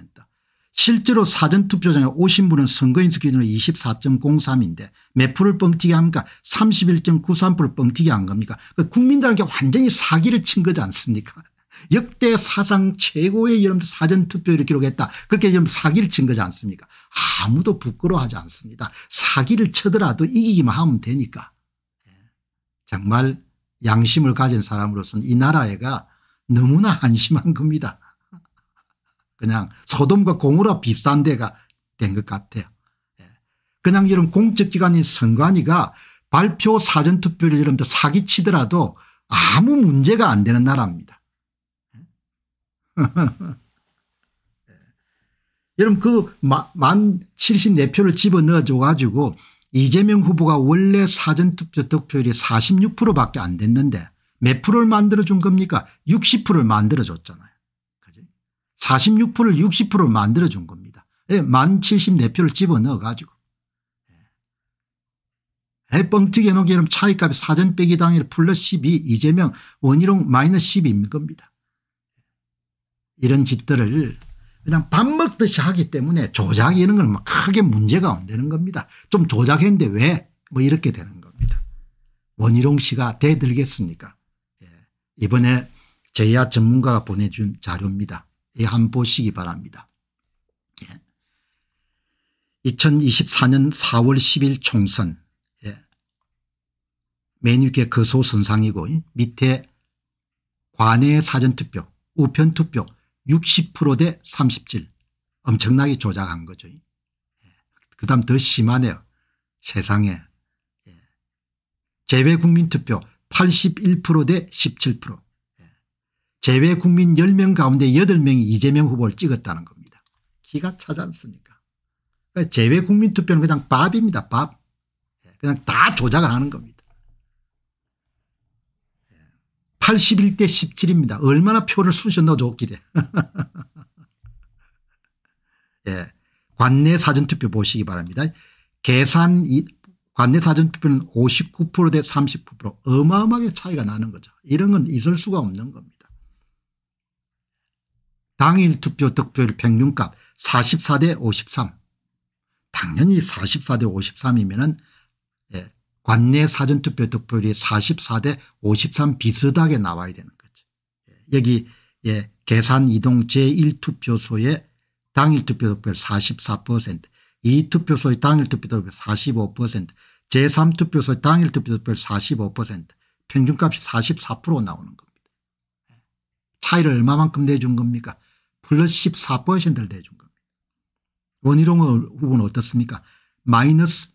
Speaker 1: 실제로 사전투표장에 오신 분은 선거인수 기준으로 24.03인데 몇 프로를 뻥튀기 합니까 31.93%를 뻥튀기 한 겁니까 그 국민들한테 완전히 사기를 친 거지 않습니까 역대 사상 최고의 여러분 들 사전투표를 기록했다. 그렇게 좀 사기를 친 거지 않습니까 아무도 부끄러워하지 않습니다. 사기를 쳐더라도 이기기만 하면 되니까. 예. 정말 양심을 가진 사람으로서는 이 나라애가 너무나 한심한 겁니다. 그냥 소돔과 고무라 비슷한 데가 된 것 같아요. 예. 그냥 이런 공적기관인 선관위가 발표 사전투표를 이러면서 사기치더라도 아무 문제가 안 되는 나라입니다. 예. 예. 여러분 그 만 74표를 집어넣어줘 가지고 이재명 후보가 원래 사전투표 득표율이 46%밖에 안 됐는데 몇 프로를 만들어준 겁니까 60%를 만들어줬잖아요. 46%를 60%를 만들어준 겁니다. 예, 만 74표를 집어넣어 가지고. 에 예. 뻥튀기 해놓기 에는 차이값이 사전 빼기 당일 플러스 12 이재명 원희룡 마이너스 12인 겁니다. 이런 짓들을 그냥 밥 먹듯이 하기 때문에 조작 이런 건 크게 문제가 안 되는 겁니다. 좀 조작했는데 왜? 뭐 이렇게 되는 겁니다. 원희룡 씨가 대들겠습니까? 예. 이번에 제야 전문가가 보내준 자료입니다. 이한 보시기 바랍니다. 예. 2024년 4월 10일 총선 예. 맨 위에 그 거소선상이고 밑에 관내 사전투표 우편투표 60%대 37 엄청나게 조작한 거죠. 예. 그 다음 더 심하네요. 세상에. 예. 재외 국민투표 81%대 17% 예. 재외 국민 10명 가운데 8명이 이재명 후보를 찍었다는 겁니다. 기가 차지 않습니까? 그러니까 재외 국민투표는 그냥 밥입니다. 밥. 그냥 다 조작을 하는 겁니다. 81대 17입니다. 얼마나 표를 쑤셨나 좋기대. 예. 관내 사전투표 보시기 바랍니다. 계산 이 관내 사전투표는 59%대 30% 어마어마하게 차이가 나는 거죠. 이런 건 있을 수가 없는 겁니다. 당일 투표 득표율 평균값 44대 53. 당연히 44대 53이면 은 관내 사전투표 득표율이 44대 53 비슷하게 나와야 되는 거죠. 예, 여기 예, 계산 이동 제1투표소의 당일 투표 득표율 44% 2투표소의 당일 투표 득표율 45% 제3투표소의 당일 투표 득표율 45% 평균값이 44% 나오는 겁니다. 예, 차이를 얼마만큼 내준 겁니까? 플러스 14%를 내준 겁니다. 원희룡 후보는 어떻습니까? 마이너스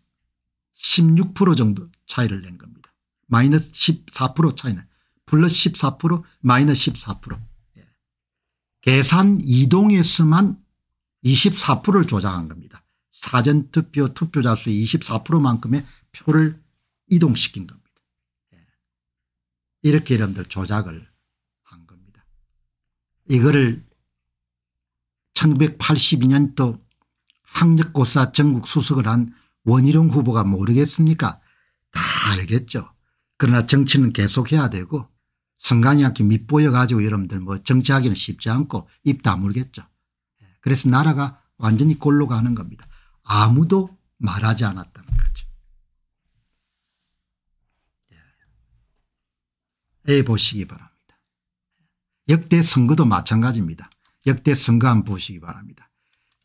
Speaker 1: 16% 정도 차이를 낸 겁니다. 마이너스 14% 차이는 플러스 14% 마이너스 14% 예. 계산 이동에서만 24%를 조작한 겁니다. 사전투표 투표자 수의 24%만큼의 표를 이동시킨 겁니다. 예. 이렇게 여러분들 조작을 한 겁니다. 이거를 1982년도 학력고사 전국수석을 한 원희룡 후보가 모르겠습니까 다 알겠죠. 그러나 정치는 계속해야 되고 성간이 학기 밑보여 가지고 여러분들 뭐 정치하기는 쉽지 않고 입 다물겠죠. 예, 그래서 나라가 완전히 골로 가는 겁니다. 아무도 말하지 않았다는 거죠. 예. 해 보시기 바랍니다. 역대 선거도 마찬가지입니다. 역대 선거 한 보시기 바랍니다.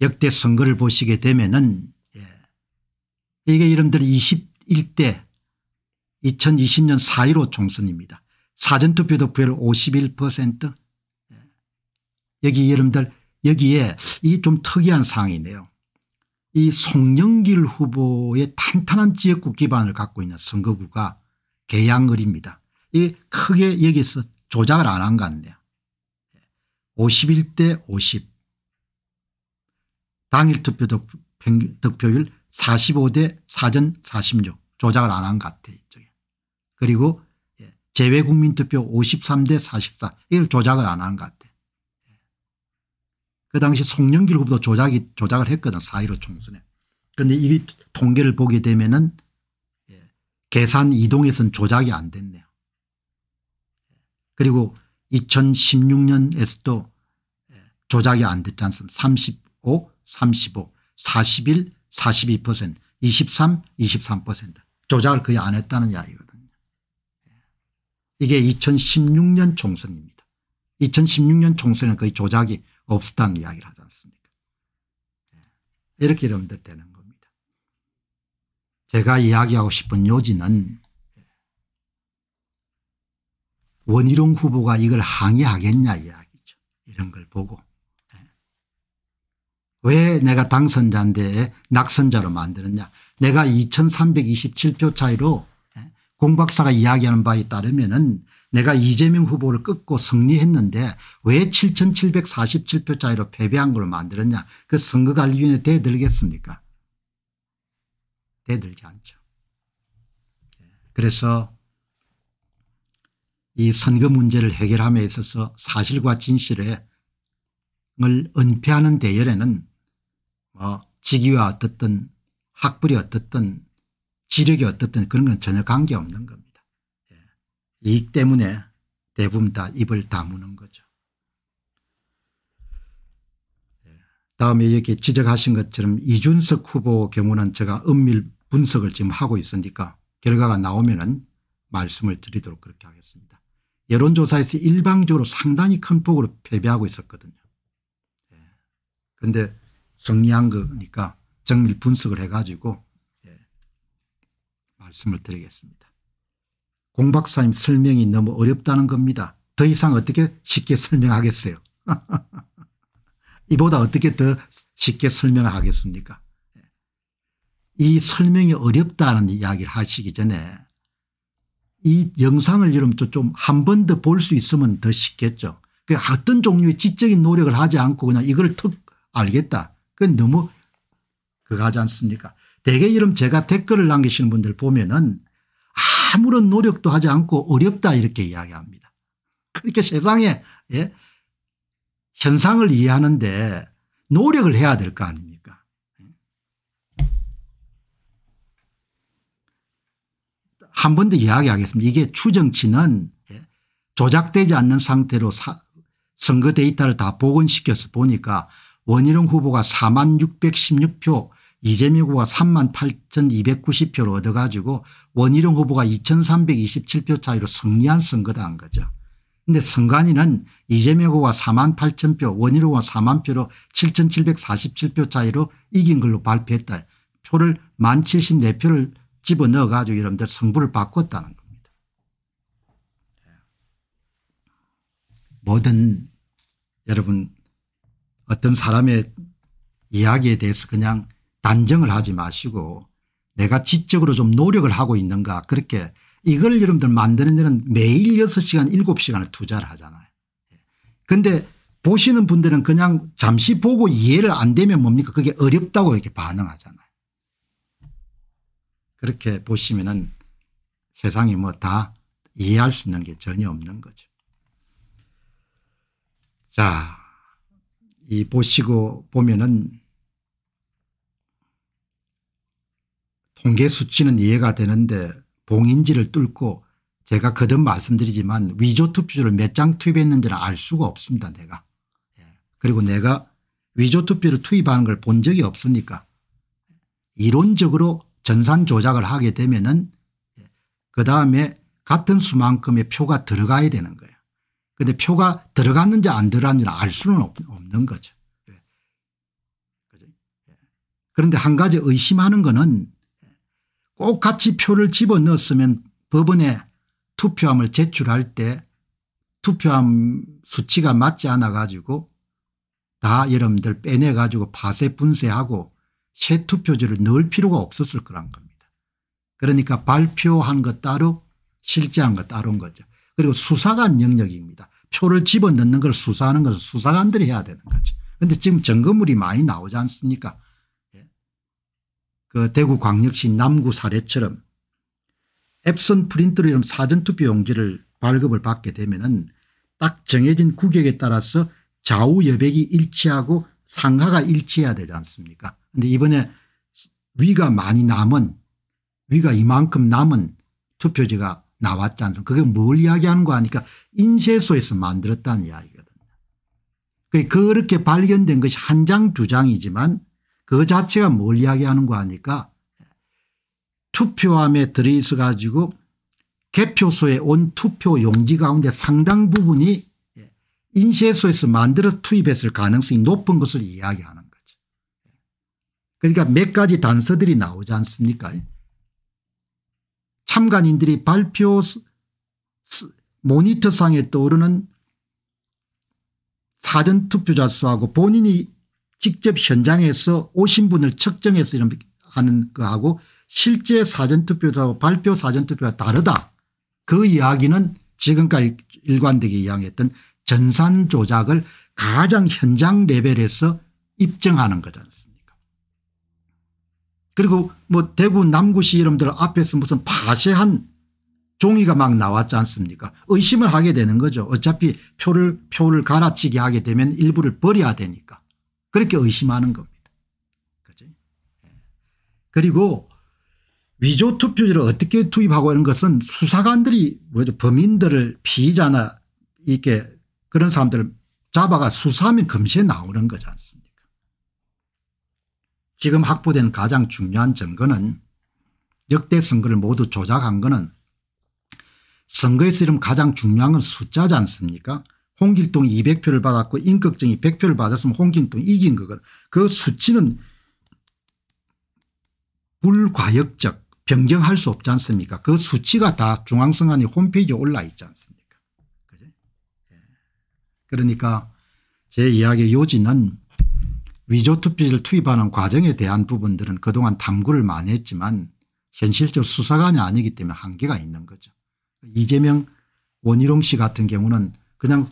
Speaker 1: 역대 선거를 보시게 되면은 이게 이름들로 21대 2020년 4.15 총선입니다. 사전투표 득표율 51% 여기 여러분들 여기에 이좀 특이한 사항이네요. 이 송영길 후보의 탄탄한 지역구 기반을 갖고 있는 선거구가 계양을입니다. 이 크게 여기서 조작을 안 한 것 같네요. 51대 예. 50. 당일 투표 득표율 45대 사전 46 조작을 안 한 것 같아요. 이쪽에. 그리고 예, 재외국민투표 53대 44 이걸 조작을 안 한 것 같아요. 예. 그 당시 송영길 후보도 조작이, 조작을 했거든 4.15 총선에. 그런데 이 통계를 보게 되면 은 예, 계산 이동에선 조작이 안 됐네요. 그리고 2016년에서도 조작이 안 됐지 않습니까 35 35 41 42% 23 23% 조작을 거의 안 했다는 이야기거든요. 예. 이게 2016년 총선입니다. 2016년 총선은 거의 조작이 없었다는 이야기를 하지 않습니까 예. 이렇게 여러분들 되는 겁니다. 제가 이야기하고 싶은 요지는 예. 원희룡 후보가 이걸 항의하겠냐 이야기죠. 이런 걸 보고 왜 내가 당선자인데 낙선자로 만드느냐 내가 2327표 차이로 예, 공박사가 이야기하는 바에 따르면 은 내가 이재명 후보를 끊고 승리했는데 왜 7747표 차이로 패배한 걸 만들었냐 그 선거관리위원회 대들겠습니까 대들지 않죠. 예, 그래서 이 선거 문제를 해결함에 있어서 사실과 진실을 은폐하는 대열에는 뭐 직위가 어떻든 학벌이 어떻든 지력이 어떻든 그런 건 전혀 관계없는 겁니다. 예. 이익 때문에 대부분 다 입을 다무는 거죠. 예. 다음에 이렇게 지적하신 것처럼 이준석 후보 경우는 제가 은밀 분석을 지금 하고 있으니까 결과가 나오면 은 말씀을 드리도록 그렇게 하겠습니다. 여론조사에서 일방적으로 상당히 큰 폭으로 패배하고 있었거든요. 그런데 예. 정리한 거니까 정밀 분석을 해가지고 예, 말씀을 드리겠습니다. 공 박사님 설명이 너무 어렵다는 겁니다. 더 이상 어떻게 쉽게 설명하겠어요. 이보다 어떻게 더 쉽게 설명을 하겠습니까 예. 이 설명이 어렵다는 이야기를 하시기 전에 이 영상을 여러분 좀한 번 더 볼 수 있으면 더 쉽겠죠. 그 어떤 종류의 지적인 노력을 하지 않고 그냥 이걸 턱 알겠다. 그건 너무 그거 하지 않습니까 대개 이런 제가 댓글을 남기시는 분들 보면은 아무런 노력도 하지 않고 어렵다 이렇게 이야기합니다. 그렇게 세상에 예? 현상을 이해하는데 노력을 해야 될 거 아닙니까 한 번 더 이야기하겠습니다. 이게 추정치는 예? 조작되지 않는 상태로 선거 데이터를 다 복원시켜서 보니까 원희룡 후보가 4만 616표 이재명 후보가 3만 8290표를 얻어가지고 원희룡 후보가 2327표 차이로 승리한 선거다 한 거죠. 근데 선관위는 이재명 후보가 4만 8천 표 원희룡 후보가 4만 표로 7747표 차이로 이긴 걸로 발표했다. 표를 만 74표를 집어넣어 가지고 여러분들 성부를 바꿨다는 겁 모든 예. 여러분 어떤 사람의 이야기에 대해서 그냥 단정을 하지 마시고 내가 지적으로 좀 노력을 하고 있는가 그렇게 이걸 여러분들 만드는 데는 매일 6시간 7시간을 투자를 하잖아요. 그런데 보시는 분들은 그냥 잠시 보고 이해를 안 되면 뭡니까 그게 어렵다고 이렇게 반응하잖아요. 그렇게 보시면은 세상이 뭐 다 이해할 수 있는 게 전혀 없는 거죠. 자이 보시고 보면은 통계 수치는 이해가 되는데 봉인지를 뚫고 제가 거듭 말씀드리지만 위조 투표를 몇 장 투입했는지는 알 수가 없습니다 내가. 예. 그리고 내가 위조 투표를 투입하는 걸 본 적이 없으니까 이론적으로 전산 조작을 하게 되면은 예. 그 다음에 같은 수만큼의 표가 들어가야 되는 거예요. 근데 표가 들어갔는지 안 들어갔는지 알 수는 없는 거죠. 예. 예. 그런데 한 가지 의심하는 것은 꼭 같이 표를 집어넣었으면 법원에 투표함을 제출할 때 투표함 수치가 맞지 않아 가지고 다 여러분들 빼내 가지고 파쇄 분쇄하고 새 투표지를 넣을 필요가 없었을 거란 겁니다. 그러니까 발표한 것 따로 실제한 것 따로인 거죠. 그리고 수사관 영역입니다. 표를 집어넣는 걸 수사하는 것은 수사관들이 해야 되는 거죠. 그런데 지금 점검물이 많이 나오지 않습니까 예. 그 대구광역시 남구 사례처럼 앱선 프린트로 이런 사전투표 용지를 발급을 받게 되면 은딱 정해진 구역에 따라서 좌우 여백이 일치하고 상하가 일치해야 되지 않습니까 그런데 이번에 위가 많이 남은 위가 이만큼 남은 투표지가 나왔지 않습니까 그게 뭘 이야기하는 거 아니까 인쇄소에서 만들었다는 이야기거든요. 그렇게 발견된 것이 한 장 두 장이지만 그 자체가 뭘 이야기하는 거 아니까 투표함에 들어있어 가지고 개표소에 온 투표 용지 가운데 상당 부분이 인쇄소에서 만들어 투입했을 가능성이 높은 것을 이야기하는 거죠. 그러니까 몇 가지 단서들이 나오지 않습니까 참관인들이 발표 모니터상에 떠오르는 사전투표자 수하고 본인이 직접 현장에서 오신 분을 측정해서 이런 하는 거하고 실제 사전투표자하고 발표 사전투표가 다르다. 그 이야기는 지금까지 일관되게 이야기했던 전산 조작을 가장 현장 레벨에서 입증하는 거잖습니까 그리고 뭐 대구 남구시 이름분들 앞에서 무슨 파쇄한 종이가 막 나왔지 않습니까 의심을 하게 되는 거죠 어차피 표를 표를 갈아치게 하게 되면 일부를 버려야 되니까 그렇게 의심하는 겁니다 그죠? 예. 그리고 위조 투표지를 어떻게 투입하고 하는 것은 수사관들이 뭐죠 범인들을 피의자나 이렇게 그런 사람들을 잡아가 수사하면 금세 나오는 거잖 않습니까 지금 확보된 가장 중요한 증거는 역대 선거를 모두 조작한 것은 선거에서 이름 가장 중요한 건 숫자지 않습니까 홍길동이 200표를 받았고 인격증이 100표를 받았으면 홍길동이 이긴 거거든 그 수치는 불과역적 변경할 수 없지 않습니까 그 수치가 다중앙성안위 홈페이지에 올라 있지 않습니까 예. 그러니까 제 이야기의 요지는 위조투표를 투입하는 과정에 대한 부분들은 그동안 탐구를 많이 했지만 현실적 수사관이 아니기 때문에 한계가 있는 거죠. 이재명 원희룡 씨 같은 경우는 그냥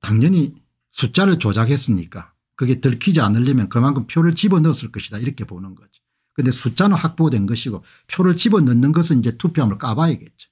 Speaker 1: 당연히 숫자를 조작했으니까 그게 들키지 않으려면 그만큼 표를 집어넣었을 것이다 이렇게 보는 거죠. 그런데 숫자는 확보된 것이고 표를 집어넣는 것은 이제 투표함을 까봐야겠죠.